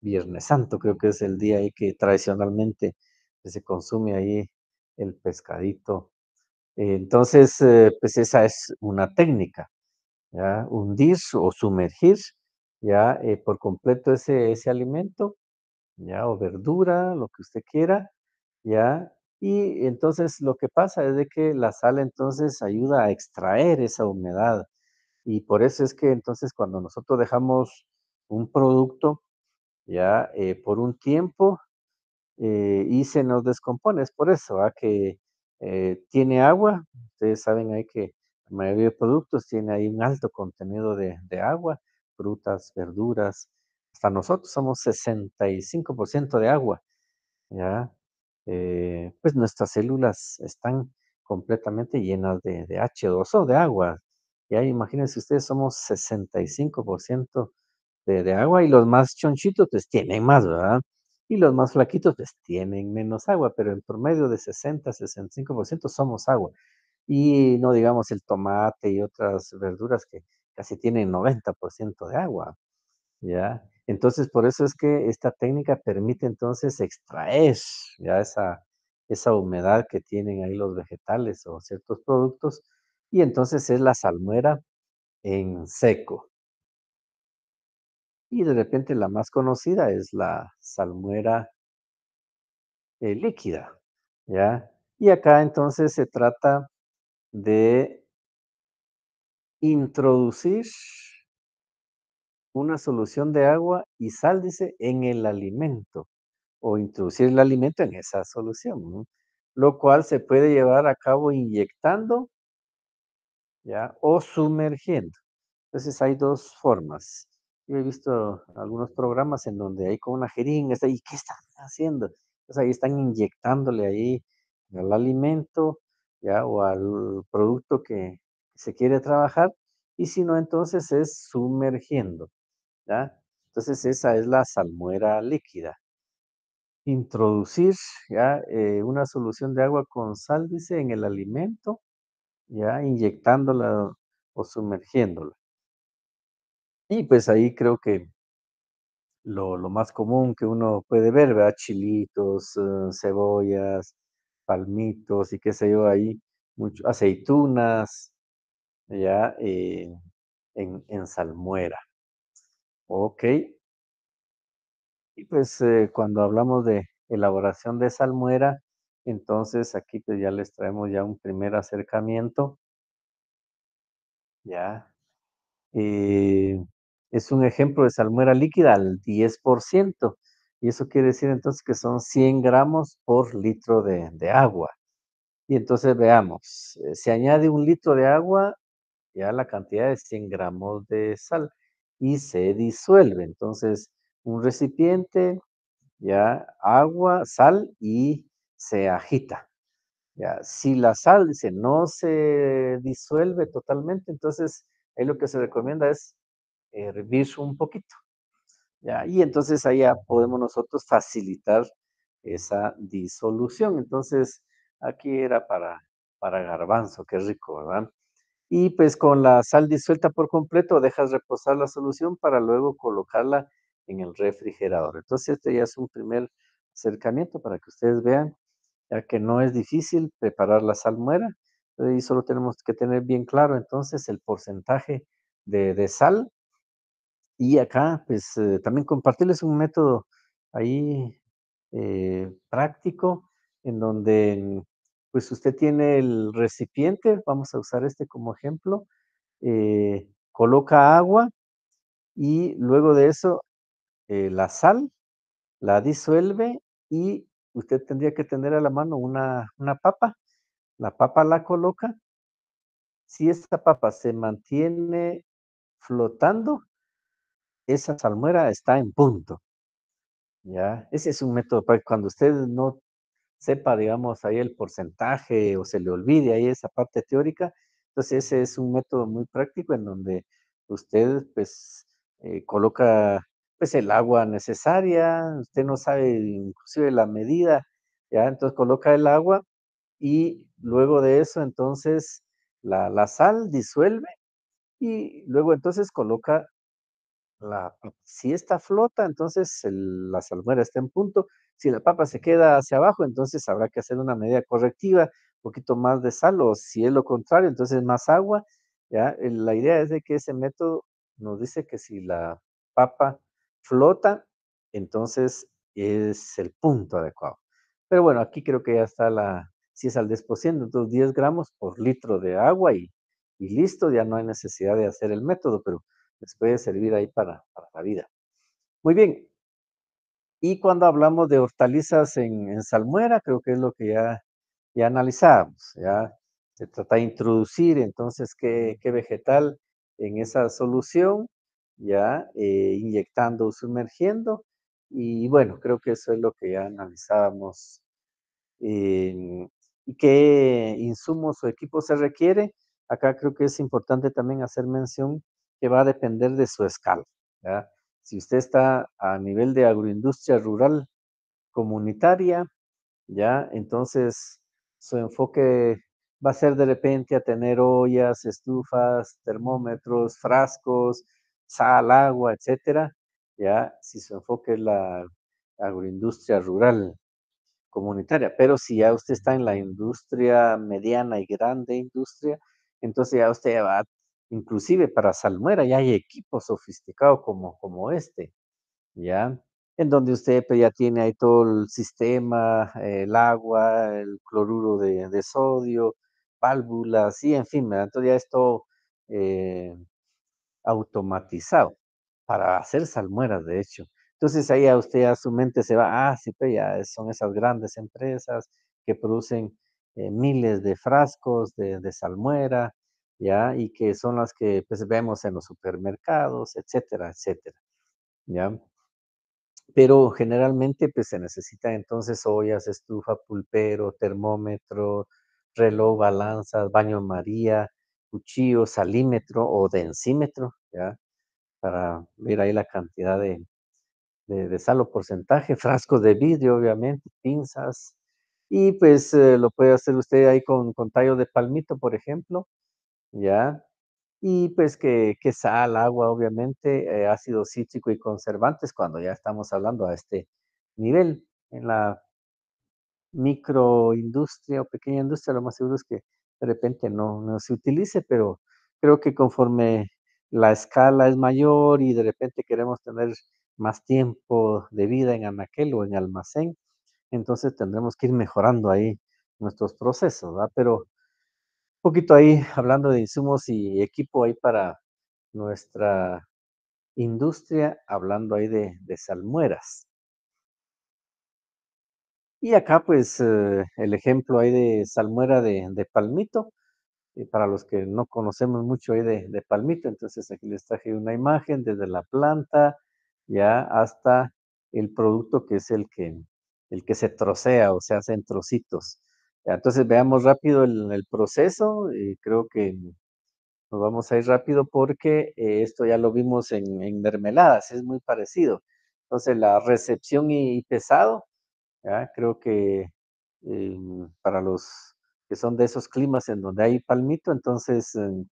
Viernes Santo creo que es el día ahí que tradicionalmente se consume ahí el pescadito. Entonces, eh, pues esa es una técnica, ¿ya? hundir o sumergir ya por completo ese, ese alimento ya, o verdura, lo que usted quiera, ya. Y entonces lo que pasa es de que la sal entonces ayuda a extraer esa humedad. Y por eso es que entonces cuando nosotros dejamos un producto, ya, eh, por un tiempo eh, y se nos descompone, es por eso, ¿ah? que eh, tiene agua, ustedes saben ahí que la mayoría de productos tiene ahí un alto contenido de agua, frutas, verduras, hasta nosotros somos 65% de agua, ¿ya? Eh, pues nuestras células están completamente llenas de, H2O, de agua. Ya imagínense ustedes, somos 65% de, de, agua y los más chonchitos pues tienen más, ¿verdad? Y los más flaquitos pues tienen menos agua, pero en promedio de 60 65% somos agua. Y no digamos el tomate y otras verduras que casi tienen 90% de agua, ¿ya? Entonces, por eso es que esta técnica permite entonces extraer ya esa, humedad que tienen ahí los vegetales o ciertos productos, y entonces es la salmuera en seco. Y de repente la más conocida es la salmuera eh, líquida, ¿ya? Y acá entonces se trata de introducir una solución de agua y sal, en el alimento o introducir el alimento en esa solución, lo cual se puede llevar a cabo inyectando ¿ya? o sumergiendo. Entonces hay dos formas. Yo he visto algunos programas en donde hay como una jeringa, ¿y qué están haciendo? Entonces ahí están inyectándole ahí al alimento ¿ya? o al producto que se quiere trabajar, y si no, entonces es sumergiendo. Entonces esa es la salmuera líquida. Introducir ¿ya? Eh, una solución de agua con sálvice en el alimento, ¿ya? inyectándola o sumergiéndola. Y pues ahí creo que lo, más común que uno puede ver, ¿verdad? Chilitos, eh, cebollas, palmitos y qué sé yo, ahí mucho, aceitunas, ya eh, en salmuera. Ok. Y pues eh, cuando hablamos de elaboración de salmuera, entonces aquí pues ya les traemos ya un primer acercamiento. Ya. Eh, es un ejemplo de salmuera líquida al 10%. Y eso quiere decir entonces que son 100 gramos por litro de, agua. Y entonces veamos, eh, se añade un litro de agua, ya la cantidad es 100 gramos de sal y se disuelve. Entonces, un recipiente, ya agua, sal y se agita. Ya, si la sal dice no se disuelve totalmente, entonces ahí lo que se recomienda es hervir un poquito. Ya, y entonces ahí ya podemos nosotros facilitar esa disolución. Entonces, aquí era para, para garbanzo, qué rico, ¿verdad? y pues con la sal disuelta por completo dejas reposar la solución para luego colocarla en el refrigerador. Entonces este ya es un primer acercamiento para que ustedes vean, ya que no es difícil preparar la salmuera eh, y solo tenemos que tener bien claro entonces el porcentaje de, de sal. Y acá pues eh, también compartirles un método ahí eh, práctico en donde pues usted tiene el recipiente, vamos a usar este como ejemplo, eh, coloca agua y luego de eso eh, la sal, la disuelve y usted tendría que tener a la mano una, papa, la papa la coloca, si esta papa se mantiene flotando, esa salmuera está en punto. ¿Ya? Ese es un método para cuando usted no sepa, digamos, ahí el porcentaje o se le olvide ahí esa parte teórica. Entonces, pues, ese es un método muy práctico en donde usted, pues, eh, coloca, pues, el agua necesaria, usted no sabe inclusive la medida, ¿ya? Entonces, coloca el agua y luego de eso, entonces, la, la sal disuelve y luego entonces coloca si esta flota, entonces la salmuera está en punto. Si la papa se queda hacia abajo, entonces habrá que hacer una medida correctiva, un poquito más de sal, o si es lo contrario, entonces más agua. ¿ya? Eh, la idea es de que ese método nos dice que si la papa flota, entonces es el punto adecuado. Pero bueno, aquí creo que ya está la, si es al 10%, entonces 10 gramos por litro de agua y listo, ya no hay necesidad de hacer el método, pero les puede servir ahí para, para la vida. Muy bien. Y cuando hablamos de hortalizas en, salmuera, creo que es lo que ya, ya analizábamos. Ya se trata de introducir entonces qué, qué vegetal en esa solución, ya eh, inyectando o sumergiendo. Y bueno, creo que eso es lo que ya analizábamos. Eh, y ¿Qué insumos o equipos se requiere? Acá creo que es importante también hacer mención que va a depender de su escala. ¿ya? Si usted está a nivel de agroindustria rural comunitaria, ya entonces su enfoque va a ser de repente a tener ollas, estufas, termómetros, frascos, sal, agua, etcétera, ya si su enfoque es la agroindustria rural comunitaria, pero si ya usted está en la industria mediana y grande industria, entonces ya usted va a Inclusive para salmuera ya hay equipos sofisticados como, este, ¿ya? En donde usted pues, ya tiene ahí todo el sistema, el agua, el cloruro de, sodio, válvulas, y en fin, entonces ya es todo eh, automatizado para hacer salmuera, de hecho. Entonces ahí a usted a su mente se va, ah, sí, pues ya son esas grandes empresas que producen eh, miles de frascos de, salmuera ¿ya? Y que son las que pues, vemos en los supermercados, etcétera, etcétera, ¿ya? Pero generalmente pues, se necesitan entonces ollas, estufa, pulpero, termómetro, reloj, balanzas, baño María, cuchillo, salímetro o densímetro, ¿ya? Para ver ahí la cantidad de, de, sal o porcentaje, frascos de vidrio, obviamente, pinzas, y pues eh, lo puede hacer usted ahí con, con tallo de palmito, por ejemplo, ¿ya? Y pues que, que sal, agua, obviamente, eh, ácido cítrico y conservantes, cuando ya estamos hablando a este nivel. En la microindustria o pequeña industria, lo más seguro es que de repente no, no se utilice, pero creo que conforme la escala es mayor y de repente queremos tener más tiempo de vida en anaquel o en almacén, entonces tendremos que ir mejorando ahí nuestros procesos, ¿verdad? Pero poquito ahí hablando de insumos y equipo ahí para nuestra industria, hablando ahí de, salmueras. Y acá pues eh, el ejemplo ahí de salmuera de, palmito, y eh, para los que no conocemos mucho ahí de, palmito, entonces aquí les traje una imagen desde la planta ya hasta el producto que es el que, el que se trocea o se hace en trocitos. Entonces veamos rápido el, proceso. y eh, creo que nos vamos a ir rápido porque eh, esto ya lo vimos en, mermeladas, es muy parecido. Entonces la recepción y, pesado, creo que em, para los que son de esos climas en donde hay palmito, entonces em,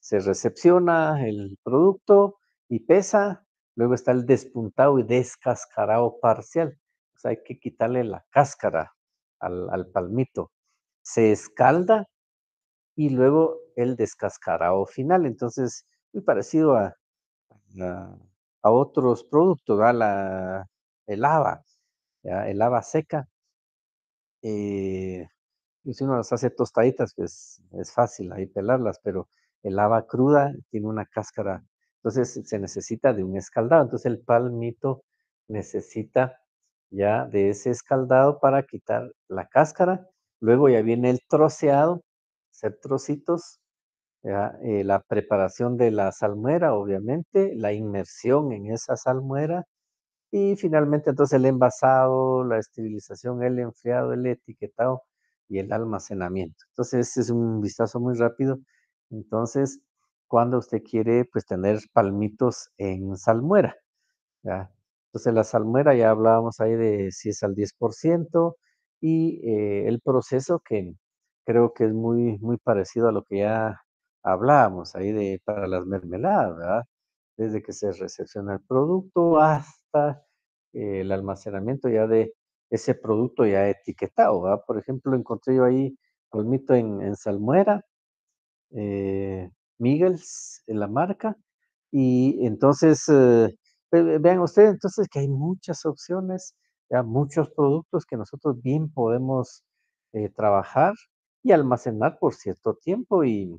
se recepciona el producto y pesa. Luego está el despuntado y descascarado parcial. hay que quitarle la cáscara al, palmito. Se escalda y luego el descascarado final. Entonces, muy parecido a, a, otros productos, a la el lava, el seca. Eh, si uno las hace tostaditas, pues es fácil ahí pelarlas, pero el lava cruda tiene una cáscara, entonces se necesita de un escaldado. Entonces el palmito necesita ya de ese escaldado para quitar la cáscara. Luego ya viene el troceado, hacer trocitos, eh, la preparación de la salmuera, obviamente, la inmersión en esa salmuera y finalmente entonces el envasado, la esterilización, el enfriado, el etiquetado y el almacenamiento. Entonces, es un vistazo muy rápido. Entonces, cuando usted quiere pues tener palmitos en salmuera. ¿ya? Entonces, la salmuera ya hablábamos ahí de si es al 10% y eh, el proceso que creo que es muy, muy parecido a lo que ya hablábamos ahí de para las mermeladas, Desde que se recepciona el producto hasta el almacenamiento ya de ese producto ya etiquetado, Por ejemplo, encontré yo ahí colmito en, en salmuera, eh, Miguel's, en la marca, y entonces eh, vean ustedes entonces que hay muchas opciones, ya muchos productos que nosotros bien podemos eh, trabajar y almacenar por cierto tiempo y,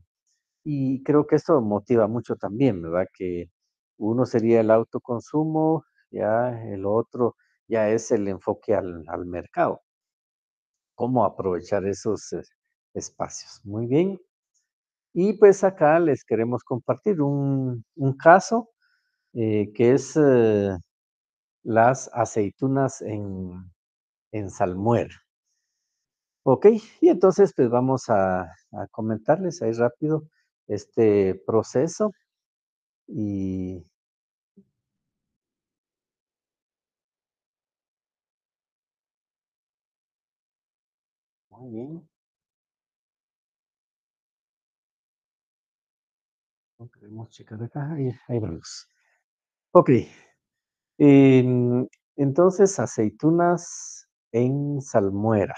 creo que esto motiva mucho también, ¿verdad? Que uno sería el autoconsumo, ya el otro ya es el enfoque al, mercado. Cómo aprovechar esos eh, espacios. Muy bien. Y pues acá les queremos compartir un, un caso eh, que es eh, las aceitunas en, en salmuera. Ok, y entonces pues vamos a, comentarles ahí rápido este proceso y... Muy bien. Queremos checar acá, ahí, ahí Ok. Em, entonces, aceitunas en salmuera.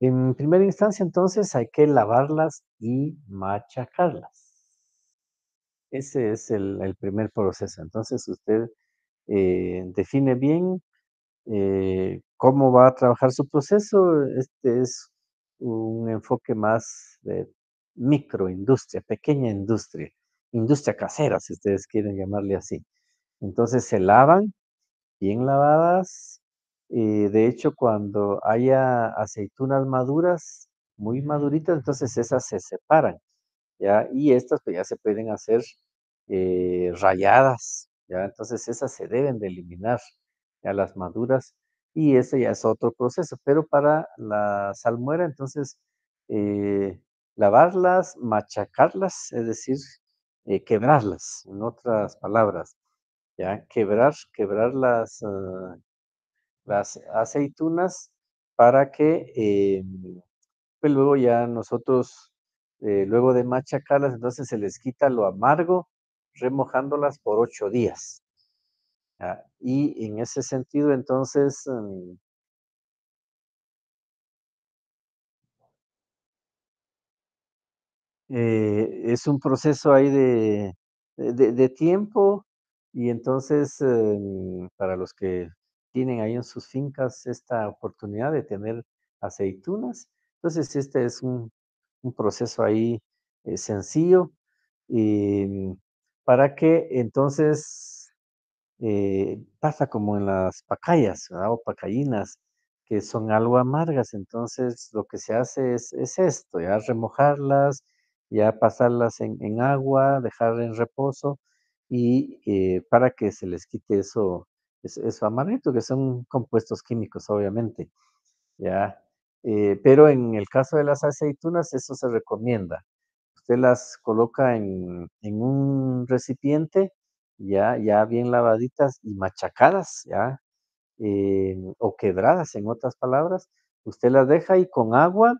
En primera instancia, entonces, hay que lavarlas y machacarlas. Ese es el, primer proceso. Entonces, usted eh, define bien eh, cómo va a trabajar su proceso. Este es un enfoque más de microindustria, pequeña industria, industria casera, si ustedes quieren llamarle así. Entonces se lavan bien lavadas. Y de hecho, cuando haya aceitunas maduras, muy maduritas, entonces esas se separan. ¿ya? Y estas pues, ya se pueden hacer eh, rayadas. ¿ya? Entonces esas se deben de eliminar, a las maduras. Y ese ya es otro proceso. Pero para la salmuera, entonces eh, lavarlas, machacarlas, es decir, eh, quebrarlas, en otras palabras, ¿ya? Quebrar, quebrar las, ah, aceitunas para que eh, pues, luego ya nosotros, eh, luego de machacarlas, entonces se les quita lo amargo remojándolas por ocho días. Y en ese sentido, entonces, mm, Eh, es un proceso ahí de, tiempo y entonces em, para los que tienen ahí en sus fincas esta oportunidad de tener aceitunas, entonces este es un, proceso ahí eh, sencillo para que entonces eh, pasa como en las pacayas o pacayinas que son algo amargas, entonces lo que se hace es, es esto, ya remojarlas, ya pasarlas en, agua, dejar en reposo y eh, para que se les quite eso, eso, amarrito, que son compuestos químicos, obviamente, ya. Eh, pero en el caso de las aceitunas, eso se recomienda. Usted las coloca en, un recipiente, ya, ya bien lavaditas y machacadas, ya, eh, o quebradas, en otras palabras, usted las deja ahí con agua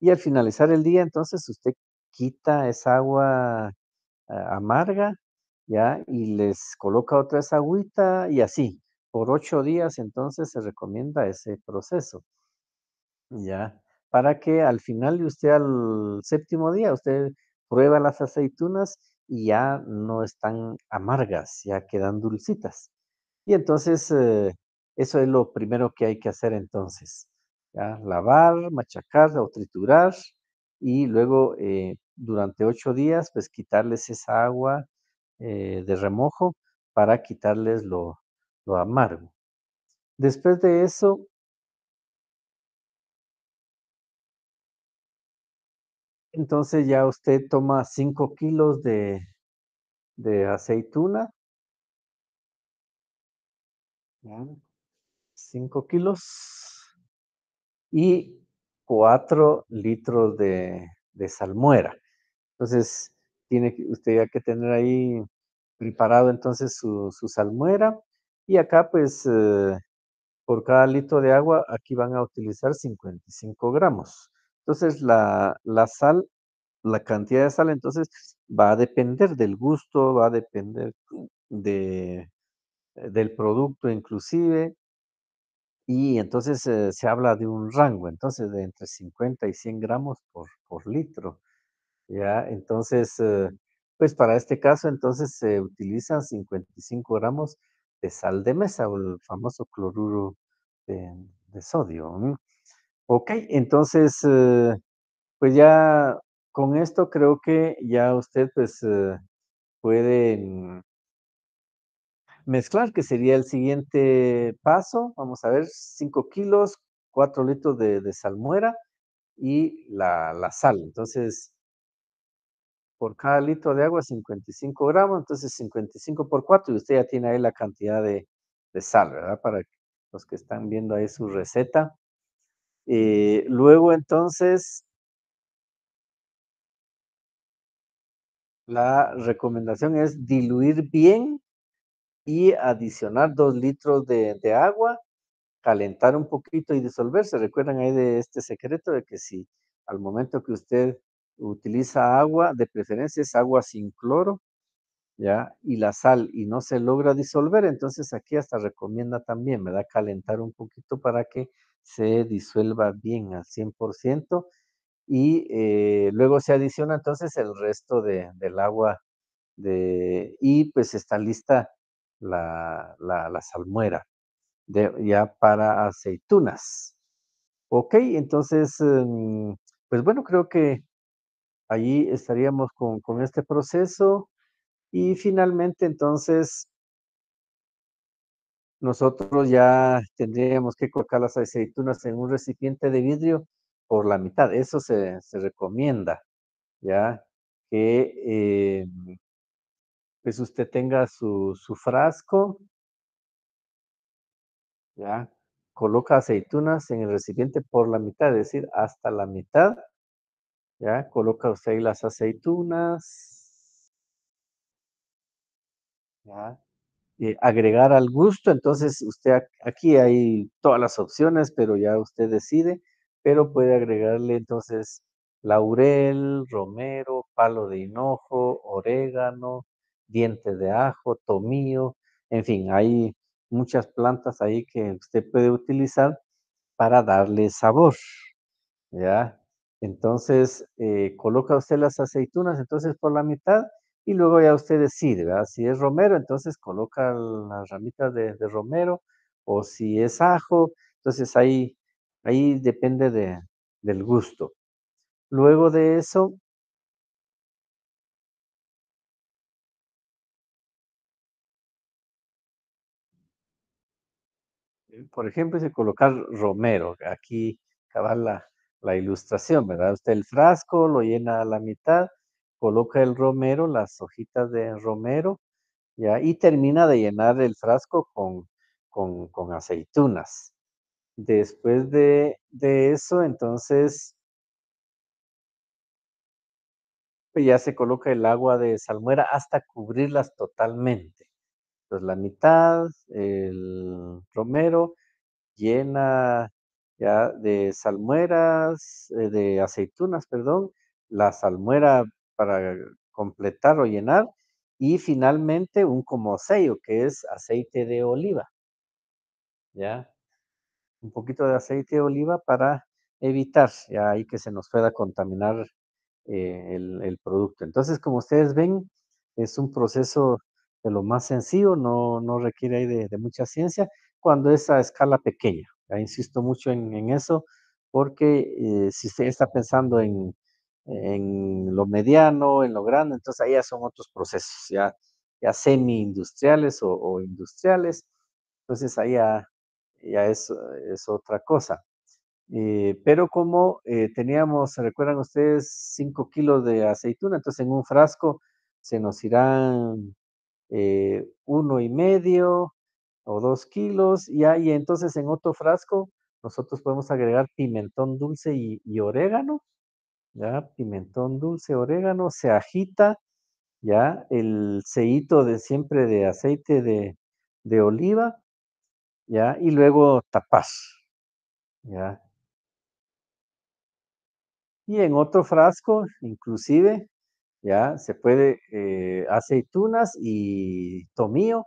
y al finalizar el día, entonces usted quita esa agua ah, amarga, ¿ya? Y les coloca otra esa agüita y así. Por ocho días entonces se recomienda ese proceso, ¿ya? Para que al final de usted al séptimo día, usted prueba las aceitunas y ya no están amargas, ya quedan dulcitas. Y entonces, eh, eso es lo primero que hay que hacer entonces. ¿ya? Lavar, machacar o triturar, y luego eh, durante ocho días, pues quitarles esa agua eh, de remojo para quitarles lo, amargo. Después de eso, entonces ya usted toma cinco kilos de, de aceituna. 5 kilos. Y 4 litros de, salmuera. Entonces, tiene usted ya que tener ahí preparado entonces su, salmuera. Y acá, pues, eh, por cada litro de agua, aquí van a utilizar 55 gramos. Entonces, la, la sal, la cantidad de sal, entonces, va a depender del gusto, va a depender de, del producto inclusive. Y entonces eh, se habla de un rango, entonces de entre 50 y 100 gramos por, litro. ¿ya? Entonces, eh, pues para este caso, entonces se utilizan 55 gramos de sal de mesa o el famoso cloruro de, sodio. Ok, entonces, eh, pues ya con esto creo que ya usted pues puede mezclar, que sería el siguiente paso. Vamos a ver, 5 kilos, 4 litros de, salmuera y la, sal. Entonces, por cada litro de agua, 55 gramos, entonces 55 por 4 y usted ya tiene ahí la cantidad de, sal, ¿verdad? Para los que están viendo ahí su receta. Eh, luego, entonces, la recomendación es diluir bien y adicionar dos litros de, agua, calentar un poquito y disolverse. Recuerdan ahí de este secreto de que si al momento que usted utiliza agua, de preferencia es agua sin cloro, ¿ya? Y la sal y no se logra disolver, entonces aquí hasta recomienda también, me da Calentar un poquito para que se disuelva bien al 100% y eh, luego se adiciona entonces el resto del agua de, y pues está lista la, la, salmuera, de, ya para aceitunas. Ok, entonces, em, pues bueno, creo que allí estaríamos con, este proceso. Y finalmente, entonces, nosotros ya tendríamos que colocar las aceitunas en un recipiente de vidrio por la mitad. Eso se, recomienda, ya que em, pues usted tenga su, frasco, ya, coloca aceitunas en el recipiente por la mitad, es decir, hasta la mitad, ya, coloca usted ahí las aceitunas, ya, y eh, agregar al gusto, entonces usted aquí hay todas las opciones, pero ya usted decide, pero puede agregarle entonces laurel, romero, palo de hinojo, orégano, dientes de ajo, tomillo, en fin, hay muchas plantas ahí que usted puede utilizar para darle sabor, ¿ya? Entonces, eh, coloca usted las aceitunas, entonces por la mitad, y luego ya usted decide, Si es romero, entonces coloca las ramitas de, de romero, o si es ajo, entonces ahí, ahí depende de, del gusto. Luego de eso, por ejemplo, se coloca romero. Aquí acaba la, ilustración, ¿verdad? Usted el frasco lo llena a la mitad, coloca el romero, las hojitas de romero, y y termina de llenar el frasco con, aceitunas. Después de, de eso, entonces, pues, ya se coloca el agua de salmuera hasta cubrirlas totalmente pues la mitad, el romero, llena ya de salmueras, eh, de aceitunas, perdón, la salmuera para completar o llenar y finalmente un como sello que es aceite de oliva. ¿Ya? Un poquito de aceite de oliva para evitar ya ahí que se nos pueda contaminar eh, el producto. Entonces, como ustedes ven, es un proceso de lo más sencillo, no, no requiere de, de, mucha ciencia, cuando es a escala pequeña. insisto mucho en, eso, porque eh, si usted está pensando en, en, lo mediano, en lo grande, entonces ahí ya son otros procesos, ya, ya semi-industriales o, industriales, entonces ahí ya, es, es, otra cosa. Eh, pero como eh, teníamos, recuerdan ustedes, 5 kilos de aceituna, entonces en un frasco se nos irán eh, uno y medio o dos kilos, y ahí entonces en otro frasco nosotros podemos agregar pimentón dulce y, orégano, ya, pimentón dulce, orégano, se agita, ya, el ceíto de siempre de aceite de, de oliva, ya, y luego tapas, ya. Y en otro frasco, inclusive, ¿ya? Se puede eh, aceitunas y tomillo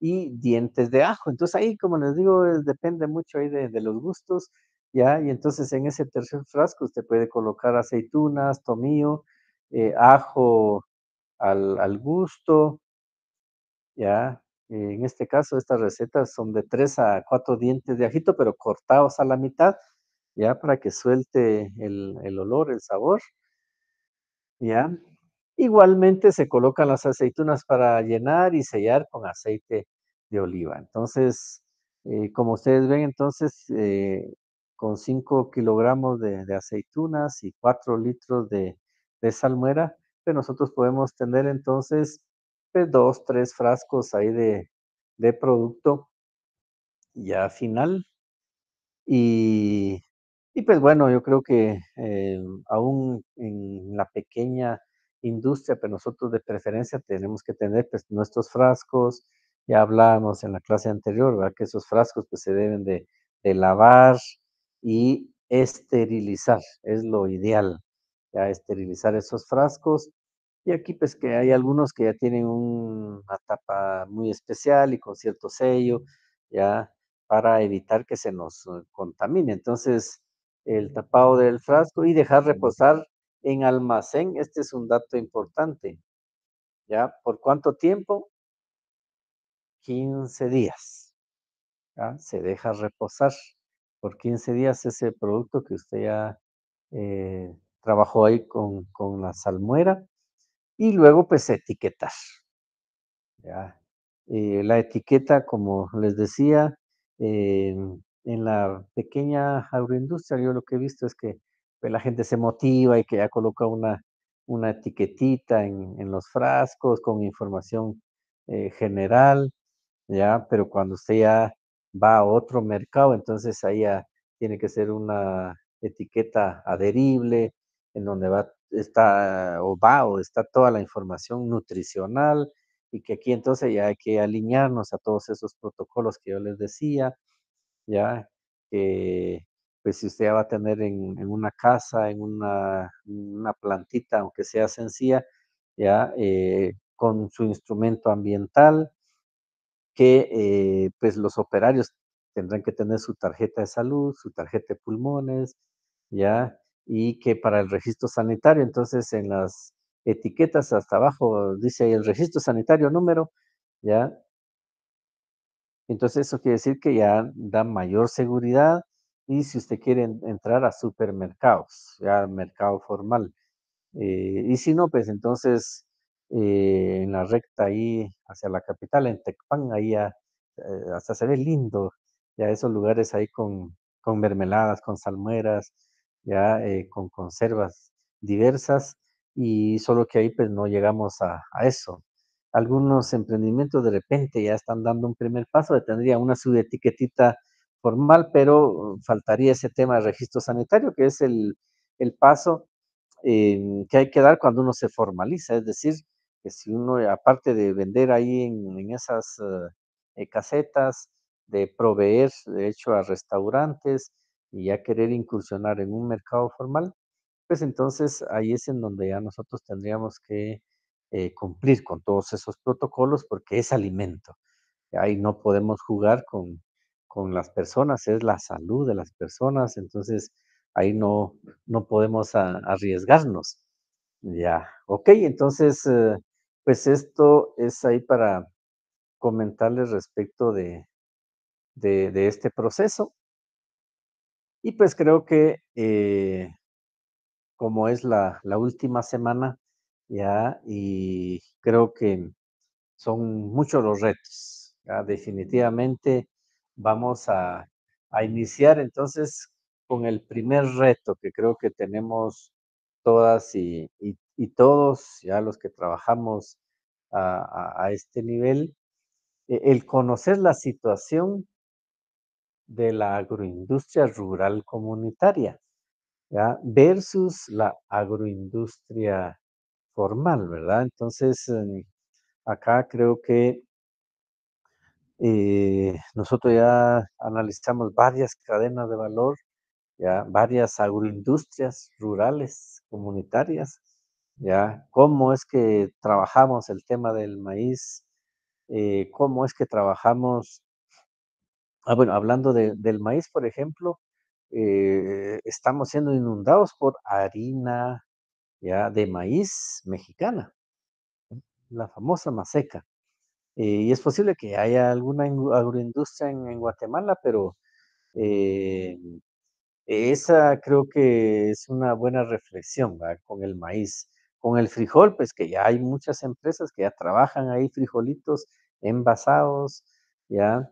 y dientes de ajo. Entonces ahí, como les digo, depende mucho ahí de, los gustos, ¿ya? Y entonces en ese tercer frasco usted puede colocar aceitunas, tomillo, eh, ajo al, gusto, ¿ya? En este caso, estas recetas son de tres a cuatro dientes de ajito, pero cortados a la mitad, ya para que suelte el, el olor, el sabor, ya. Igualmente se colocan las aceitunas para llenar y sellar con aceite de oliva. Entonces, eh, como ustedes ven, entonces eh, con 5 kilogramos de, aceitunas y 4 litros de, salmuera, pues nosotros podemos tener entonces pues, dos, tres frascos ahí de, producto ya final. Y, pues bueno, yo creo que eh, aún en la pequeña industria, pero nosotros de preferencia tenemos que tener pues, nuestros frascos, ya hablábamos en la clase anterior, ¿verdad? que esos frascos pues, se deben de, lavar y esterilizar, es lo ideal, ya esterilizar esos frascos. Y aquí pues que hay algunos que ya tienen una tapa muy especial y con cierto sello, ya para evitar que se nos eh, contamine. Entonces, el tapado del frasco y dejar reposar en almacén, este es un dato importante. ¿Ya? ¿Por cuánto tiempo? 15 días. ¿ya? Se deja reposar. Por 15 días ese producto que usted ya eh, trabajó ahí con, la salmuera. Y luego, pues, etiquetar. Eh, la etiqueta, como les decía, eh, en la pequeña agroindustria, yo lo que he visto es que la gente se motiva y que ya coloca una, una etiquetita en, en los frascos con información eh, general, ¿ya? Pero cuando usted ya va a otro mercado, entonces ahí ya tiene que ser una etiqueta adherible, en donde va, está o va o está toda la información nutricional, y que aquí entonces ya hay que alinearnos a todos esos protocolos que yo les decía, ya que pues si usted va a tener en, una casa, en una, plantita, aunque sea sencilla, ya eh, con su instrumento ambiental, que eh, pues los operarios tendrán que tener su tarjeta de salud, su tarjeta de pulmones, ya, y que para el registro sanitario, entonces en las etiquetas hasta abajo dice el registro sanitario número, ya. Entonces eso quiere decir que ya da mayor seguridad, y si usted quiere entrar a supermercados, ya mercado formal. Eh, y si no, pues entonces eh, en la recta ahí hacia la capital, en Tecpan, ahí ya, eh, hasta se ve lindo, ya esos lugares ahí con, con mermeladas, con salmueras, ya con conservas diversas, y solo que ahí pues no llegamos a, eso. Algunos emprendimientos de repente ya están dando un primer paso, tendría una subetiquetita formal, pero faltaría ese tema de registro sanitario, que es el, paso eh, que hay que dar cuando uno se formaliza, es decir, que si uno, aparte de vender ahí en, esas eh, casetas, de proveer, de hecho, a restaurantes y ya querer incursionar en un mercado formal, pues entonces ahí es en donde ya nosotros tendríamos que eh, cumplir con todos esos protocolos porque es alimento. Ahí no podemos jugar con, con las personas, es la salud de las personas, entonces ahí no, no podemos arriesgarnos. Ya, ok, entonces, eh, pues esto es ahí para comentarles respecto de, este proceso y pues creo que eh, como es la, última semana ya y creo que son muchos los retos, definitivamente Vamos a, iniciar entonces con el primer reto que creo que tenemos todas y, todos, ya los que trabajamos a, este nivel, e, el conocer la situación de la agroindustria rural comunitaria versus la agroindustria formal, ¿verdad? Entonces, em, acá creo que eh, nosotros ya analizamos varias cadenas de valor, ya varias agroindustrias rurales, comunitarias, ya cómo es que trabajamos el tema del maíz, eh, cómo es que trabajamos, ah, bueno, hablando del maíz, por ejemplo, eh, estamos siendo inundados por harina ya de maíz mexicana, la famosa maseca. Eh, y es posible que haya alguna agroindustria en, Guatemala, pero eh, esa creo que es una buena reflexión ¿verdad? con el maíz. Con el frijol, pues que ya hay muchas empresas que ya trabajan ahí frijolitos envasados, ya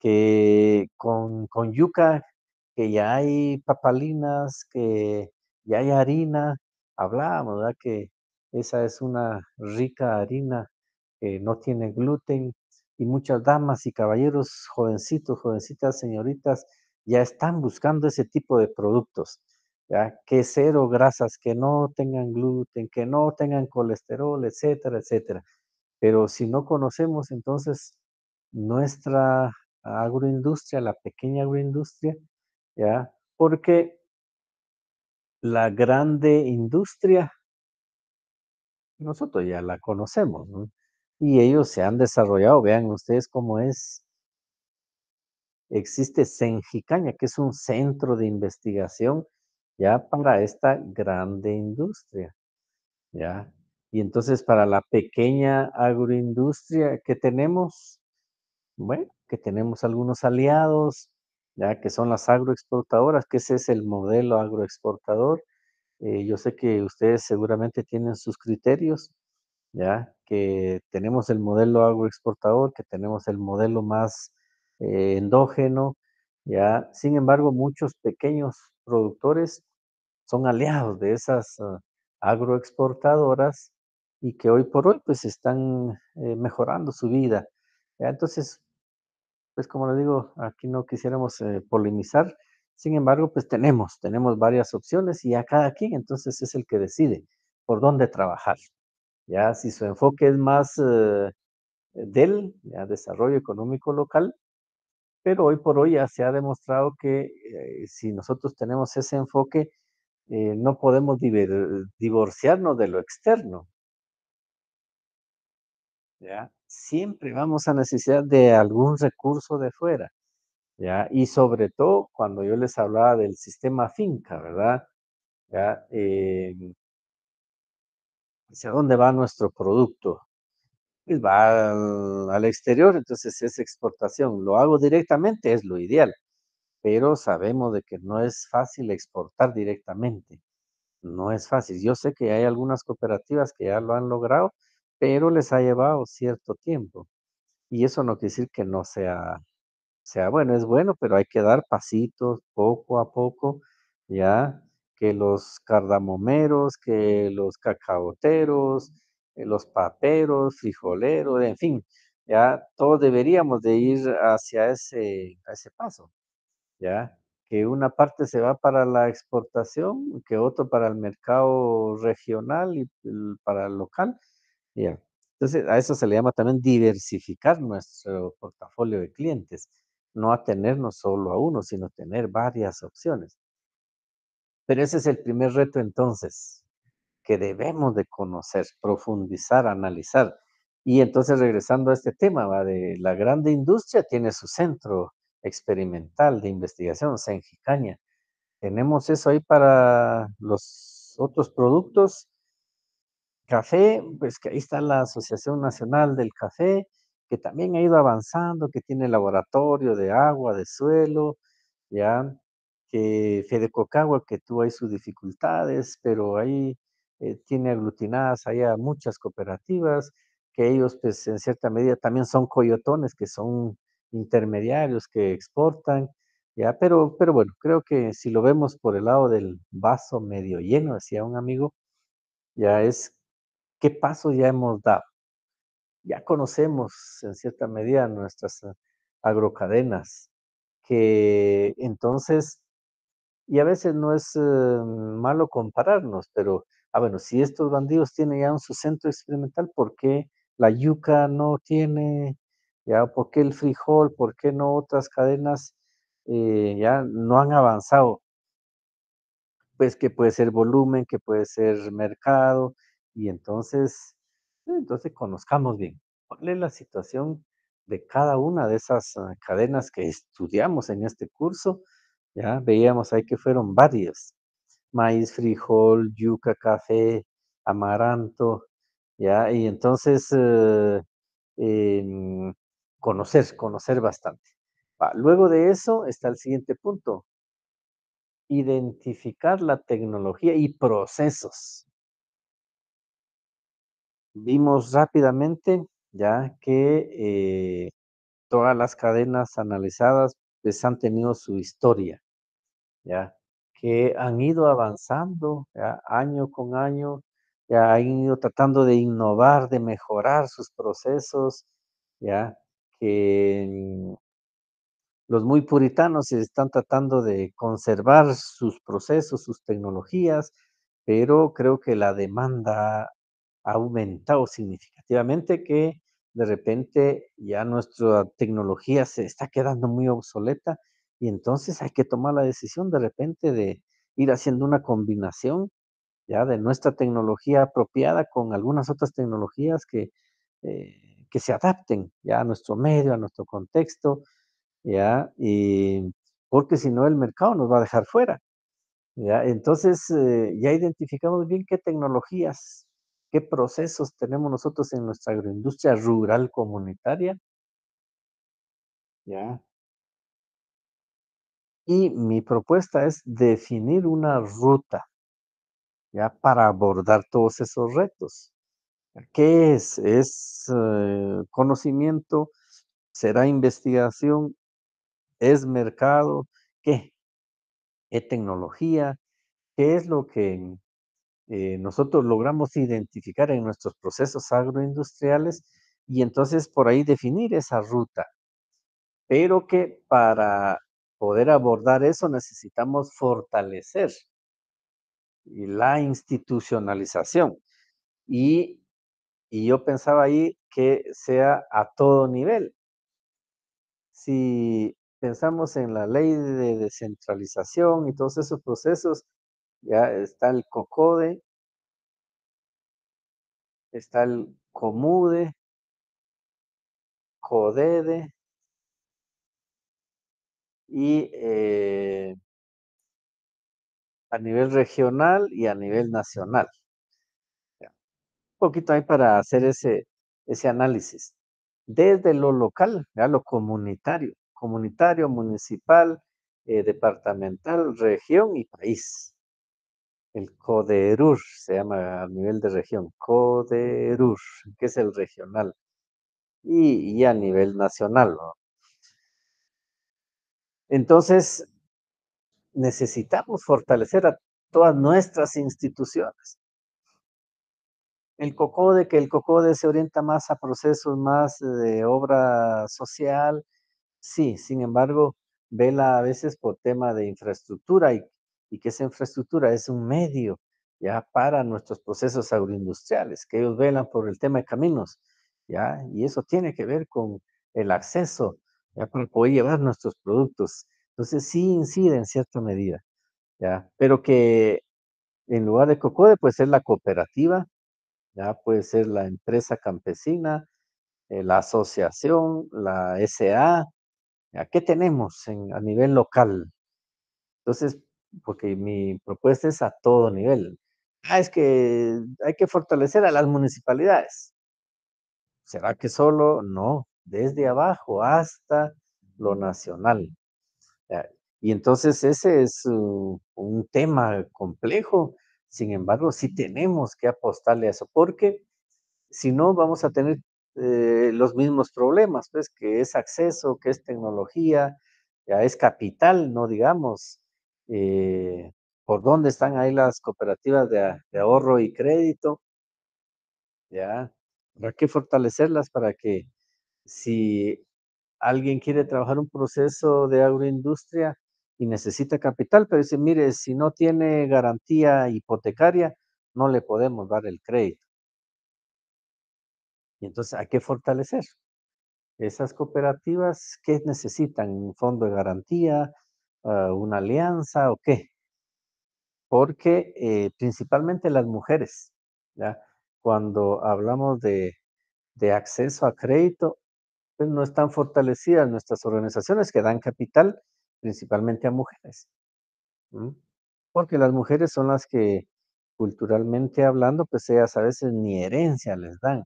que con, con yuca, que ya hay papalinas, que ya hay harina. Hablábamos, ¿verdad? Que esa es una rica harina no tiene gluten y muchas damas y caballeros, jovencitos, jovencitas, señoritas, ya están buscando ese tipo de productos, ¿ya? que cero grasas, que no tengan gluten, que no tengan colesterol, etcétera, etcétera. Pero si no conocemos, entonces nuestra agroindustria, la pequeña agroindustria, ¿ya? porque la grande industria, nosotros ya la conocemos, ¿no? Y ellos se han desarrollado, vean ustedes cómo es. Existe Senjicaña, que es un centro de investigación ya para esta grande industria, ya. Y entonces para la pequeña agroindustria que tenemos, bueno, que tenemos algunos aliados, ya que son las agroexportadoras, que ese es el modelo agroexportador. Eh, yo sé que ustedes seguramente tienen sus criterios, ya, que tenemos el modelo agroexportador, que tenemos el modelo más eh, endógeno, ¿ya? Sin embargo, muchos pequeños productores son aliados de esas ah, agroexportadoras y que hoy por hoy pues están eh, mejorando su vida. Entonces, pues como les digo, aquí no quisiéramos polimizar, eh, polemizar, sin embargo, pues tenemos, tenemos varias opciones y a cada quien entonces es el que decide por dónde trabajar. Ya si su enfoque es más eh, del desarrollo económico local, pero hoy por hoy ya se ha demostrado que eh, si nosotros tenemos ese enfoque, eh, no podemos divorciarnos de lo externo. ¿ya? Siempre vamos a necesitar de algún recurso de fuera. ¿ya? Y sobre todo cuando yo les hablaba del sistema finca, ¿verdad? ¿Ya? Eh, hacia dónde va nuestro producto. Pues va al, exterior, entonces es exportación. Lo hago directamente, es lo ideal, pero sabemos de que no es fácil exportar directamente. No es fácil. Yo sé que hay algunas cooperativas que ya lo han logrado, pero les ha llevado cierto tiempo. Y eso no quiere decir que no sea, sea bueno, es bueno, pero hay que dar pasitos poco a poco, ya que los cardamomeros, que los cacaoteros, eh, los paperos, frijoleros, en fin, ya todos deberíamos de ir hacia ese, ese paso, ya que una parte se va para la exportación, que otro para el mercado regional y para el local, ya. Entonces, a eso se le llama también diversificar nuestro portafolio de clientes, no atenernos solo a uno, sino tener varias opciones. Pero ese es el primer reto entonces, que debemos de conocer, profundizar, analizar. Y entonces regresando a este tema, ¿va? de la grande industria tiene su centro experimental de investigación, en Gicaña. Tenemos eso ahí para los otros productos. Café, pues que ahí está la Asociación Nacional del Café, que también ha ido avanzando, que tiene laboratorio de agua, de suelo, ya que Fede Cocagua, que tú hay sus dificultades, pero ahí eh, tiene aglutinadas ahí muchas cooperativas, que ellos pues en cierta medida también son coyotones, que son intermediarios, que exportan, ya, pero, pero bueno, creo que si lo vemos por el lado del vaso medio lleno, decía un amigo, ya es qué paso ya hemos dado. Ya conocemos en cierta medida nuestras ah, agrocadenas, que entonces y a veces no es eh, malo compararnos, pero, ah, bueno, si estos bandidos tienen ya un su centro experimental, ¿por qué la yuca no tiene? ¿Ya? ¿Por qué el frijol? ¿Por qué no otras cadenas eh, ya no han avanzado? Pues que puede ser volumen, que puede ser mercado, y entonces, eh, entonces conozcamos bien cuál es la situación de cada una de esas cadenas que estudiamos en este curso ¿ya? Veíamos ahí que fueron varios, maíz, frijol, yuca, café, amaranto, ¿ya? Y entonces, eh, em, conocer, conocer bastante. luego de eso está el siguiente punto, identificar la tecnología y procesos. Vimos rápidamente ya que eh, todas las cadenas analizadas pues, han tenido su historia que han ido avanzando año con año, ya han ido tratando de innovar, de mejorar sus procesos, que mm, los muy puritanos están tratando de conservar sus procesos, sus tecnologías, pero creo que la demanda ha aumentado significativamente que de repente ya nuestra tecnología se está quedando muy obsoleta y entonces hay que tomar la decisión de repente de ir haciendo una combinación ya de nuestra tecnología apropiada con algunas otras tecnologías que, eh, que se adapten ya a nuestro medio, a nuestro contexto, ya, y porque si no el mercado nos va a dejar fuera. ¿ya? Entonces eh, ya identificamos bien qué tecnologías, qué procesos tenemos nosotros en nuestra agroindustria rural comunitaria, ¿ya? Y mi propuesta es definir una ruta ya para abordar todos esos retos. ¿Qué es? ¿Es eh, conocimiento? ¿Será investigación? ¿Es mercado? ¿Qué? ¿Es tecnología? ¿Qué es lo que eh, nosotros logramos identificar en nuestros procesos agroindustriales? Y entonces por ahí definir esa ruta, pero que para poder abordar eso necesitamos fortalecer la institucionalización. Y, yo pensaba ahí que sea a todo nivel. Si pensamos en la ley de descentralización y todos esos procesos, ya está el COCODE, está el COMUDE, CODEDE, y eh, a nivel regional y a nivel nacional. Un poquito ahí para hacer ese, ese análisis. Desde lo local, ya lo comunitario, comunitario, municipal, eh, departamental, región y país. El CODERUR se llama a nivel de región, CODERUR, que es el regional, y, y a nivel nacional, ¿no? Entonces, necesitamos fortalecer a todas nuestras instituciones. El COCODE, que el COCODE se orienta más a procesos más de obra social, sí, sin embargo, vela a veces por tema de infraestructura y, que esa infraestructura es un medio ya para nuestros procesos agroindustriales, que ellos velan por el tema de caminos, ya, y eso tiene que ver con el acceso ya para poder llevar nuestros productos. Entonces sí incide en cierta medida, ya, pero que en lugar de COCODE puede ser la cooperativa, ya puede ser la empresa campesina, eh, la asociación, la SA, ya, ¿qué tenemos a nivel local? Entonces, porque mi propuesta es a todo nivel. Ah, es que hay que fortalecer a las municipalidades. ¿Será que solo? No, desde abajo hasta lo nacional. Ah, y entonces ese es uh, un tema complejo, sin embargo, sí tenemos que apostarle a eso, porque si no vamos a tener eh, los mismos problemas, pues que es acceso, que es tecnología, ya es capital, no digamos, eh, por dónde están ahí las cooperativas de, ahorro y crédito, ya, habrá que fortalecerlas para que si alguien quiere trabajar un proceso de agroindustria y necesita capital, pero dice, mire, si no tiene garantía hipotecaria, no le podemos dar el crédito. Y entonces hay que fortalecer esas cooperativas que necesitan un fondo de garantía, ah, una alianza o qué. Porque eh, principalmente las mujeres, cuando hablamos de, de acceso a crédito, pues no están fortalecidas nuestras organizaciones que dan capital principalmente a mujeres. Porque las mujeres son las que culturalmente hablando, pues ellas a veces ni herencia les dan.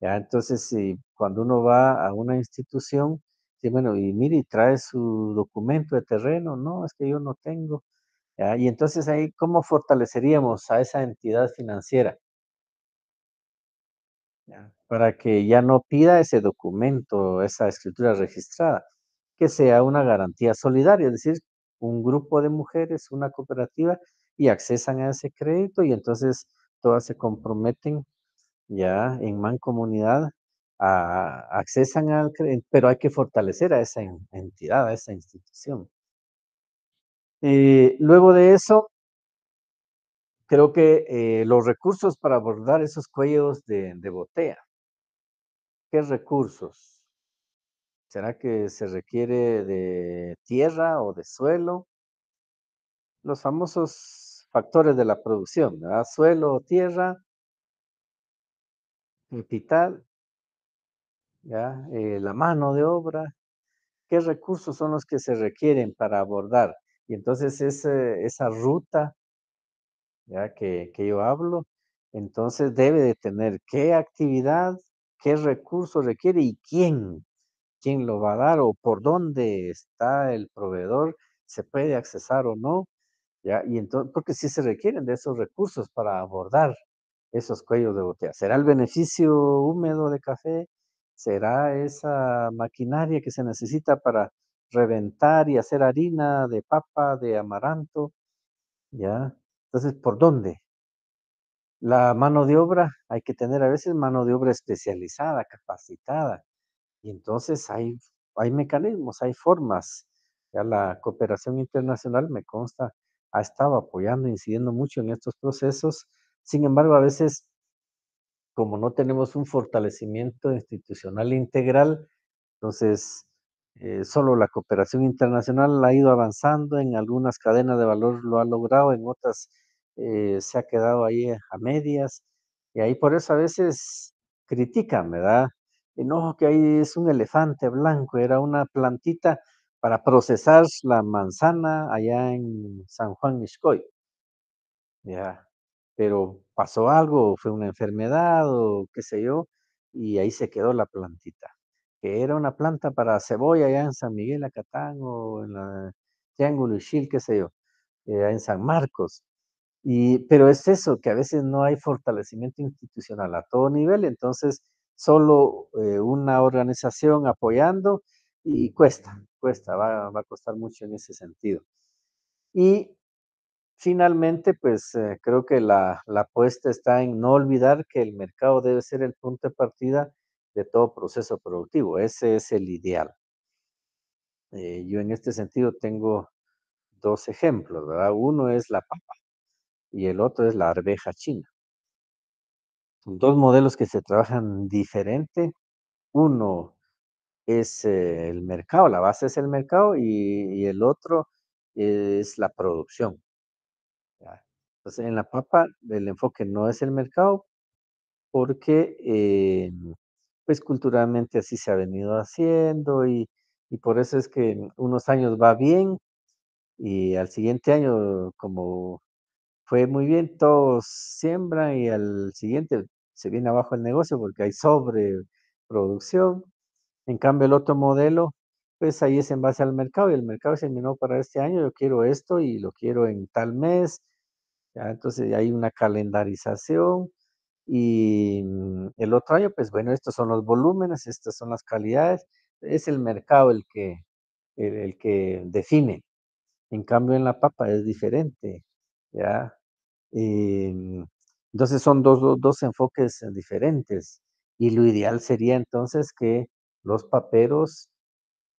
Entonces, si cuando uno va a una institución, dice, bueno, y mire, y trae su documento de terreno, no, es que yo no tengo. Y entonces ahí, ¿cómo fortaleceríamos a esa entidad financiera? ¿Ya? para que ya no pida ese documento, esa escritura registrada, que sea una garantía solidaria, es decir, un grupo de mujeres, una cooperativa, y accesan a ese crédito y entonces todas se comprometen ya en mancomunidad, a, accesan al crédito, pero hay que fortalecer a esa entidad, a esa institución. Eh, luego de eso, creo que eh, los recursos para abordar esos cuellos de, de botella ¿Qué recursos? ¿Será que se requiere de tierra o de suelo? Los famosos factores de la producción, ¿verdad? Suelo, tierra, capital, ¿ya? Eh, la mano de obra. ¿Qué recursos son los que se requieren para abordar? Y entonces esa ruta ¿ya? Que, que yo hablo, entonces debe de tener qué actividad qué recursos requiere y quién, quién lo va a dar o por dónde está el proveedor, se puede accesar o no, ¿ya? Y entonces, porque si se requieren de esos recursos para abordar esos cuellos de botella. ¿Será el beneficio húmedo de café? ¿Será esa maquinaria que se necesita para reventar y hacer harina de papa, de amaranto? ¿Ya? Entonces, ¿por dónde? La mano de obra, hay que tener a veces mano de obra especializada, capacitada. Y entonces hay, hay mecanismos, hay formas. Ya la cooperación internacional, me consta, ha estado apoyando, incidiendo mucho en estos procesos. Sin embargo, a veces, como no tenemos un fortalecimiento institucional integral, entonces eh, solo la cooperación internacional ha ido avanzando, en algunas cadenas de valor lo ha logrado, en otras eh, se ha quedado ahí a medias, y ahí por eso a veces critican, ¿verdad? Enojo que ahí es un elefante blanco, era una plantita para procesar la manzana allá en San Juan Mixcoy. Ya, pero pasó algo, fue una enfermedad o qué sé yo, y ahí se quedó la plantita, que era una planta para cebolla allá en San Miguel Acatán o en la Triángulo qué sé yo, eh, en San Marcos pero es eso, que a veces no hay fortalecimiento institucional a todo nivel, entonces solo eh, una organización apoyando y cuesta, cuesta, va, a costar mucho en ese sentido. Y finalmente, pues eh, creo que la, la apuesta está en no olvidar que el mercado debe ser el punto de partida de todo proceso productivo, ese es el ideal. Eh, yo en este sentido tengo dos ejemplos, ¿verdad? Uno es la papa y el otro es la arveja china. Son dos modelos que se trabajan diferente. Uno es eh, el mercado, la base es el mercado y, y el otro es la producción. Entonces, en la papa el enfoque no es el mercado porque eh, pues culturalmente así se ha venido haciendo y, y por eso es que unos años va bien y al siguiente año como fue muy bien, todos siembran y al siguiente se viene abajo el negocio porque hay sobreproducción. En cambio, el otro modelo, pues ahí es en base al mercado y el mercado se terminó para este año, yo quiero esto y lo quiero en tal mes. ¿ya? Entonces hay una calendarización y mm, el otro año, pues bueno, estos son los volúmenes, estas son las calidades, es el mercado el que, que define. En cambio, en la papa es diferente, ¿ya? Em, entonces son dos, enfoques eh, diferentes y lo ideal sería entonces que los paperos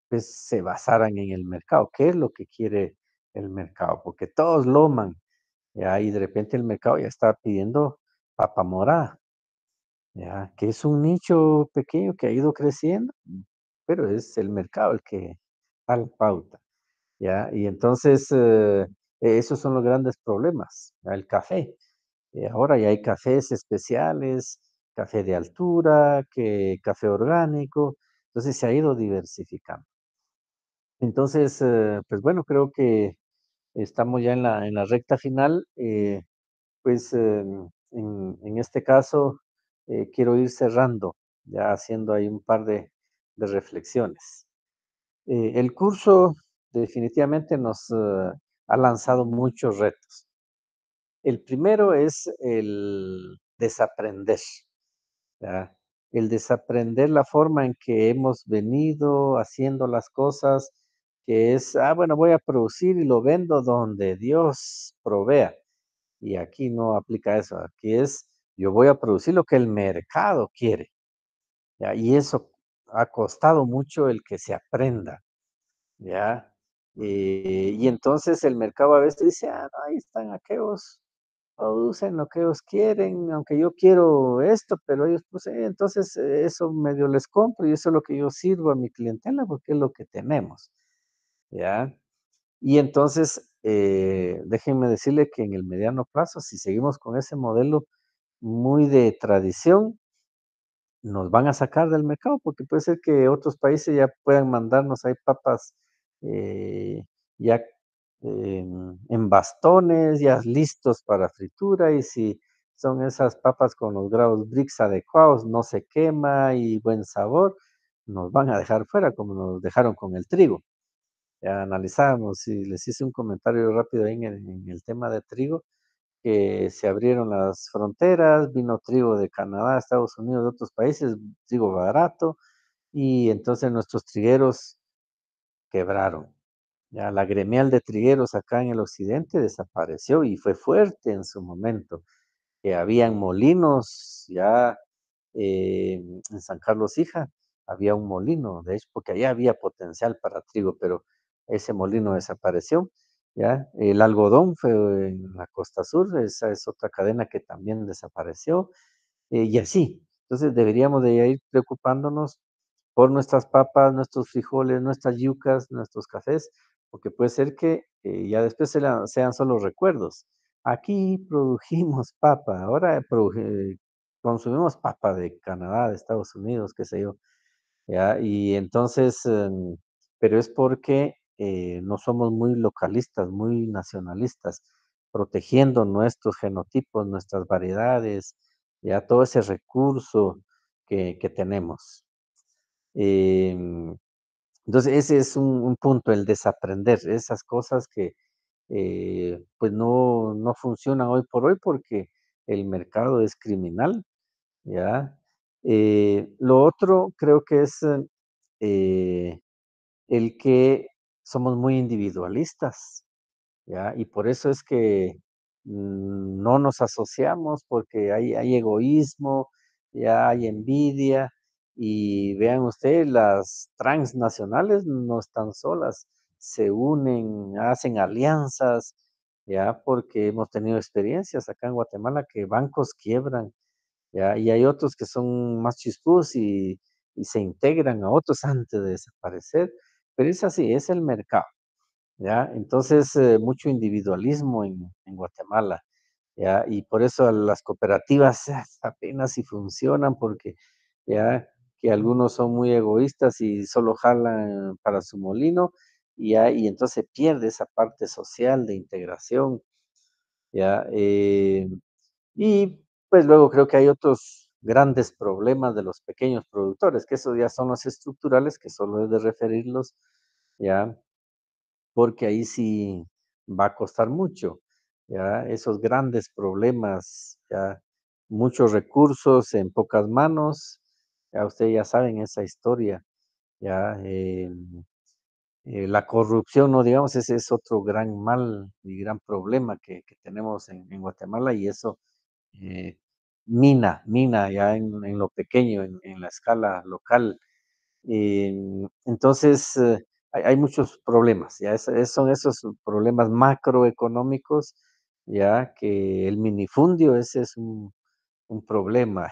pues, se basaran en el mercado. ¿Qué es lo que quiere el mercado? Porque todos loman ¿ya? Eh, y de repente el mercado ya está pidiendo papa ¿ya? que es un nicho pequeño que ha ido creciendo, pero es el mercado el que da pauta. ¿ya? Y entonces... Eh, esos son los grandes problemas, el café. Eh, ahora ya hay cafés especiales, café de altura, que, café orgánico, entonces se ha ido diversificando. Entonces, eh, pues bueno, creo que estamos ya en la, en la recta final. Eh, pues en, este caso, quiero ir cerrando, ya haciendo ahí un par de, de reflexiones. el curso definitivamente nos ha lanzado muchos retos. El primero es el desaprender, el desaprender la forma en que hemos venido haciendo las cosas, que es, ah, bueno, voy a producir y lo vendo donde Dios provea. Y aquí no aplica eso, aquí es, yo voy a producir lo que el mercado quiere. Y eso ha costado mucho el que se aprenda, ¿ya? Eh, y entonces el mercado a veces dice, ah, ahí están aquellos, producen lo que ellos quieren, aunque yo quiero esto, pero ellos pues, eh, entonces eh, eso medio les compro y eso es lo que yo sirvo a mi clientela porque es lo que tenemos, ¿ya? Y entonces, déjenme decirle que en el mediano plazo, si seguimos con ese modelo muy de tradición, nos van a sacar del mercado porque puede ser que otros países ya puedan mandarnos ahí papas eh, ya em, en bastones, ya listos para fritura y si son esas papas con los grados Brix adecuados, no se quema y buen sabor, nos van a dejar fuera como nos dejaron con el trigo. Ya analizábamos y les hice un comentario rápido en el, tema de trigo, que se abrieron las fronteras, vino trigo de Canadá, Estados Unidos, de otros países, trigo barato, y entonces nuestros trigueros quebraron. Ya, la gremial de trigueros acá en el occidente desapareció y fue fuerte en su momento. Que habían molinos ya eh, en San Carlos Hija, había un molino, de hecho, porque allá había potencial para trigo, pero ese molino desapareció. ¿ya? El algodón fue en la costa sur, esa es otra cadena que también desapareció, eh, y así. Entonces deberíamos de ir preocupándonos por nuestras papas, nuestros frijoles, nuestras yucas, nuestros cafés, porque puede ser que eh, ya después sean solo recuerdos. Aquí produjimos papa, ahora consumimos papa de Canadá, de Estados Unidos, qué sé yo. Y entonces, em, pero es porque eh, no somos muy localistas, muy nacionalistas, protegiendo nuestros genotipos, nuestras variedades, ya todo ese recurso que tenemos. Em, entonces, ese es un, punto, el desaprender esas cosas que eh, pues no, no, funcionan hoy por hoy porque el mercado es criminal, ¿ya? Eh, lo otro creo que es eh, el que somos muy individualistas, Y por eso es que no nos asociamos porque hay, hay egoísmo, ya hay envidia, y vean ustedes, las transnacionales no están solas, se unen, hacen alianzas, ya porque hemos tenido experiencias acá en Guatemala que bancos quiebran, ya, y hay otros que son más chispús y, se integran a otros antes de desaparecer, pero es así, es el mercado, ya, entonces eh, mucho individualismo en, en Guatemala, ya, y por eso las cooperativas apenas si funcionan porque ya que algunos son muy egoístas y solo jalan para su molino, y, ahí entonces pierde esa parte social de integración. ¿ya? Eh, y pues luego creo que hay otros grandes problemas de los pequeños productores, que esos ya son los estructurales, que solo es de referirlos, ¿ya? Porque ahí sí va a costar mucho, ¿ya? Esos grandes problemas, ¿ya? Muchos recursos en pocas manos, ya ustedes ya saben esa historia, ya em, eh, la corrupción, no digamos, ese es otro gran mal y gran problema que, tenemos en, Guatemala y eso eh, mina, mina ya en, lo pequeño, en, la escala local. Em, entonces, eh, hay, muchos problemas, ya son esos problemas macroeconómicos, ya que el minifundio, ese es un problema,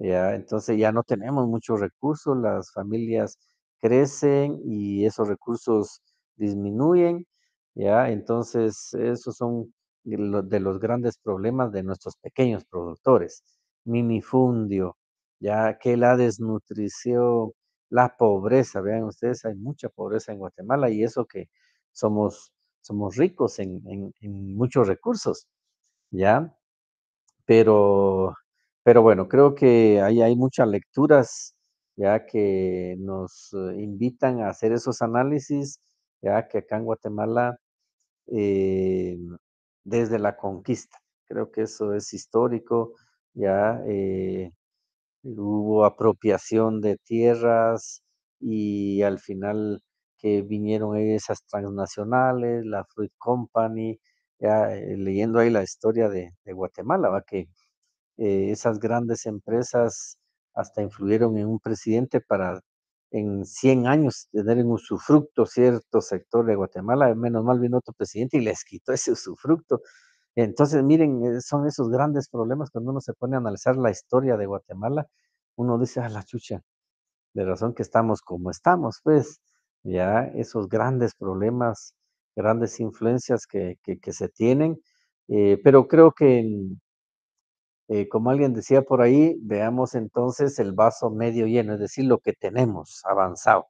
¿ya? Entonces ya no tenemos muchos recursos, las familias crecen y esos recursos disminuyen, ¿ya? Entonces esos son de los grandes problemas de nuestros pequeños productores, minifundio, ya que la desnutrición, la pobreza, vean ustedes, hay mucha pobreza en Guatemala y eso que somos, somos ricos en, en muchos recursos, ¿ya? Pero pero bueno, creo que ahí hay muchas lecturas ya que nos eh, invitan a hacer esos análisis, ya que acá en Guatemala, eh, desde la conquista, creo que eso es histórico, ya eh, hubo apropiación de tierras y al final que vinieron esas transnacionales, la Fruit Company, ya, leyendo ahí la historia de, de Guatemala, va que eh, esas grandes empresas hasta influyeron en un presidente para en 100 años tener en usufructo cierto sector de Guatemala. Menos mal vino otro presidente y les quitó ese usufructo. Entonces, miren, eh, son esos grandes problemas cuando uno se pone a analizar la historia de Guatemala, uno dice, a ah, la chucha, de razón que estamos como estamos, pues ya esos grandes problemas, grandes influencias que, se tienen, eh, pero creo que eh, como alguien decía por ahí, veamos entonces el vaso medio lleno, es decir, lo que tenemos avanzado,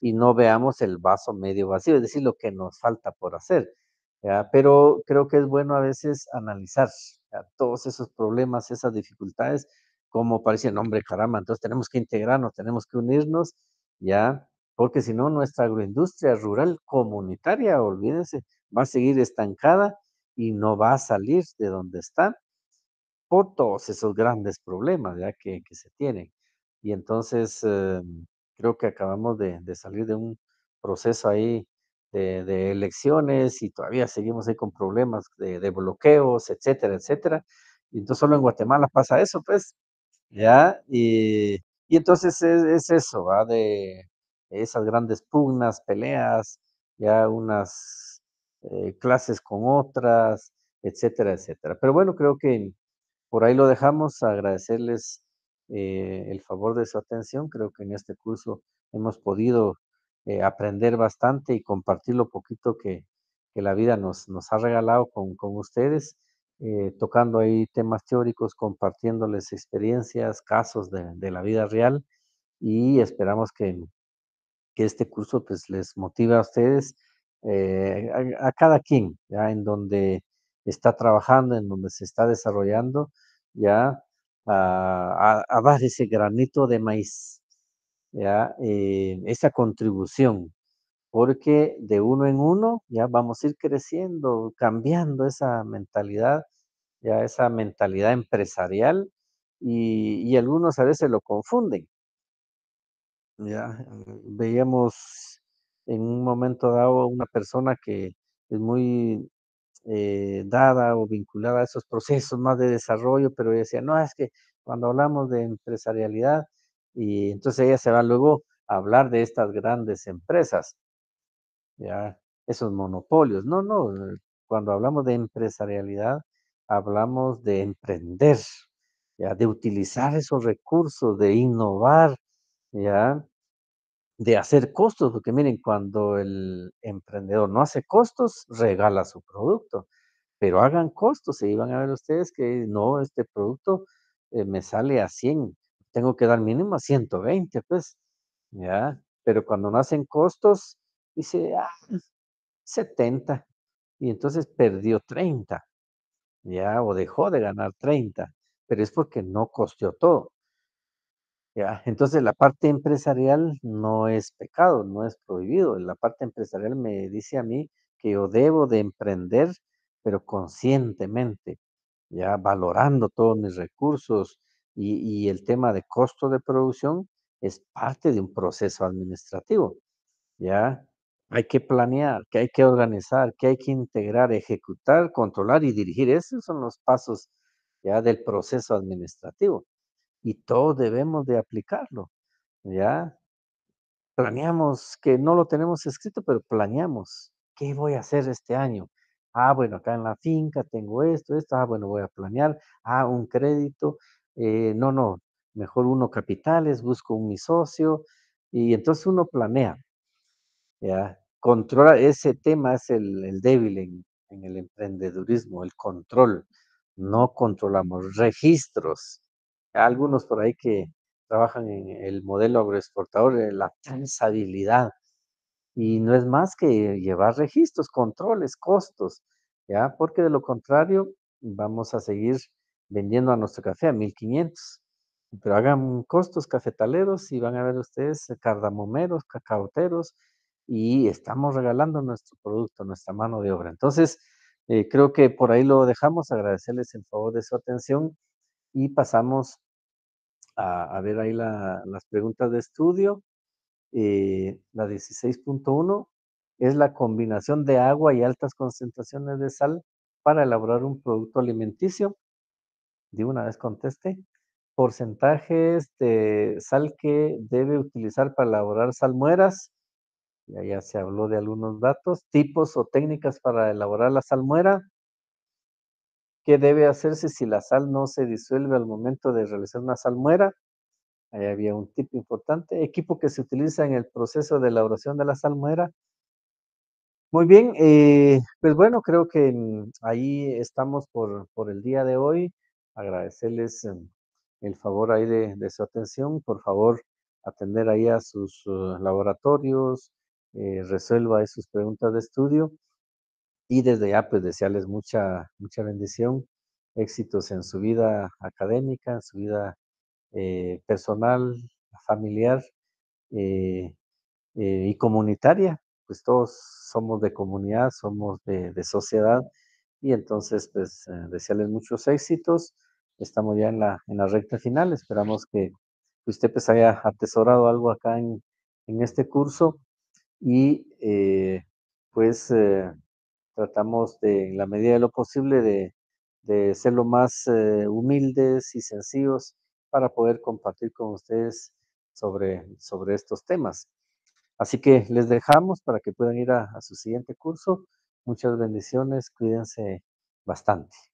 y no veamos el vaso medio vacío, es decir, lo que nos falta por hacer. Pero creo que es bueno a veces analizar todos esos problemas, esas dificultades, como el hombre, caramba, entonces tenemos que integrarnos, tenemos que unirnos, ¿ya? Porque si no, nuestra agroindustria rural comunitaria, olvídense, va a seguir estancada y no va a salir de donde está todos esos grandes problemas ya que, que se tienen. Y entonces em, creo que acabamos de, salir de un proceso ahí de, elecciones y todavía seguimos ahí con problemas de, bloqueos, etcétera, etcétera. Y entonces solo en Guatemala pasa eso, pues, ¿ya? Y, y entonces es, eso, ¿va? De esas grandes pugnas, peleas, ya unas eh, clases con otras, etcétera, etcétera. Pero bueno, creo que por ahí lo dejamos, agradecerles eh, el favor de su atención. Creo que en este curso hemos podido eh, aprender bastante y compartir lo poquito que, la vida nos, nos, ha regalado con, ustedes, eh, tocando ahí temas teóricos, compartiéndoles experiencias, casos de, la vida real y esperamos que, este curso pues les motive a ustedes, a, a, cada quien, ¿ya? en donde está trabajando, en donde se está desarrollando, ya ah, a, a dar ese granito de maíz, ya eh, esa contribución, porque de uno en uno ya vamos a ir creciendo, cambiando esa mentalidad, ya esa mentalidad empresarial y, y algunos a veces lo confunden. Ya veíamos en un momento dado una persona que es muy eh, dada o vinculada a esos procesos más de desarrollo, pero ella decía, no, es que cuando hablamos de empresarialidad, y entonces ella se va luego a hablar de estas grandes empresas, ya, esos monopolios. No, no, eh, cuando hablamos de empresarialidad, hablamos de emprender, ya, de utilizar esos recursos, de innovar, ya, de hacer costos, porque miren, cuando el emprendedor no hace costos, regala su producto, pero hagan costos y iban a ver ustedes que no, este producto eh, me sale a 100, tengo que dar mínimo a 120, pues, ya, pero cuando no hacen costos, dice, ah, 70, y entonces perdió 30, ya, o dejó de ganar 30, pero es porque no costeó todo entonces la parte empresarial no es pecado, no es prohibido. La parte empresarial me dice a mí que yo debo de emprender, pero conscientemente, ya valorando todos mis recursos y, y el tema de costo de producción es parte de un proceso administrativo, ya. Hay que planear, que hay que organizar, que hay que integrar, ejecutar, controlar y dirigir. Esos son los pasos ya del proceso administrativo y todos debemos de aplicarlo, ¿ya? Planeamos, que no lo tenemos escrito, pero planeamos, ¿qué voy a hacer este año? Ah, bueno, acá en la finca tengo esto, esto, ah, bueno, voy a planear, ah, un crédito, eh, no, no, mejor uno capitales, busco un mi socio, y entonces uno planea, ¿ya? Controla, ese tema es el, débil en, en el emprendedurismo, el control, no controlamos registros, algunos por ahí que trabajan en el modelo agroexportador, eh, la transabilidad. Y no es más que llevar registros, controles, costos, ¿ya? Porque de lo contrario, vamos a seguir vendiendo a nuestro café a 1500. Pero hagan costos cafetaleros y van a ver ustedes eh, cardamomeros, cacaoteros, y estamos regalando nuestro producto, nuestra mano de obra. Entonces, eh, creo que por ahí lo dejamos. Agradecerles en favor de su atención y pasamos a, ver ahí las preguntas de estudio. Eh, la 16.1 es la combinación de agua y altas concentraciones de sal para elaborar un producto alimenticio. De una vez conteste. Porcentajes de sal que debe utilizar para elaborar salmueras. Ya, ya se habló de algunos datos. Tipos o técnicas para elaborar la salmuera. ¿Qué debe hacerse si la sal no se disuelve al momento de realizar una salmuera? Ahí había un tip importante. Equipo que se utiliza en el proceso de elaboración de la salmuera. Muy bien, eh, pues bueno, creo que mm, ahí estamos por, el día de hoy. Agradecerles em, el favor ahí de, su atención. Por favor, atender ahí a sus eh, laboratorios, eh, resuelva sus preguntas de estudio. Y desde ya, pues desearles mucha, mucha bendición, éxitos en su vida académica, en su vida eh, personal, familiar eh, eh, y comunitaria. Pues todos somos de comunidad, somos de, sociedad y entonces pues desearles muchos éxitos. Estamos ya en la, en la recta final, esperamos que usted pues haya atesorado algo acá en, en este curso y pues tratamos de, en la medida de lo posible, de, ser lo más eh, humildes y sencillos para poder compartir con ustedes sobre, sobre estos temas. Así que les dejamos para que puedan ir a su siguiente curso. Muchas bendiciones, cuídense bastante.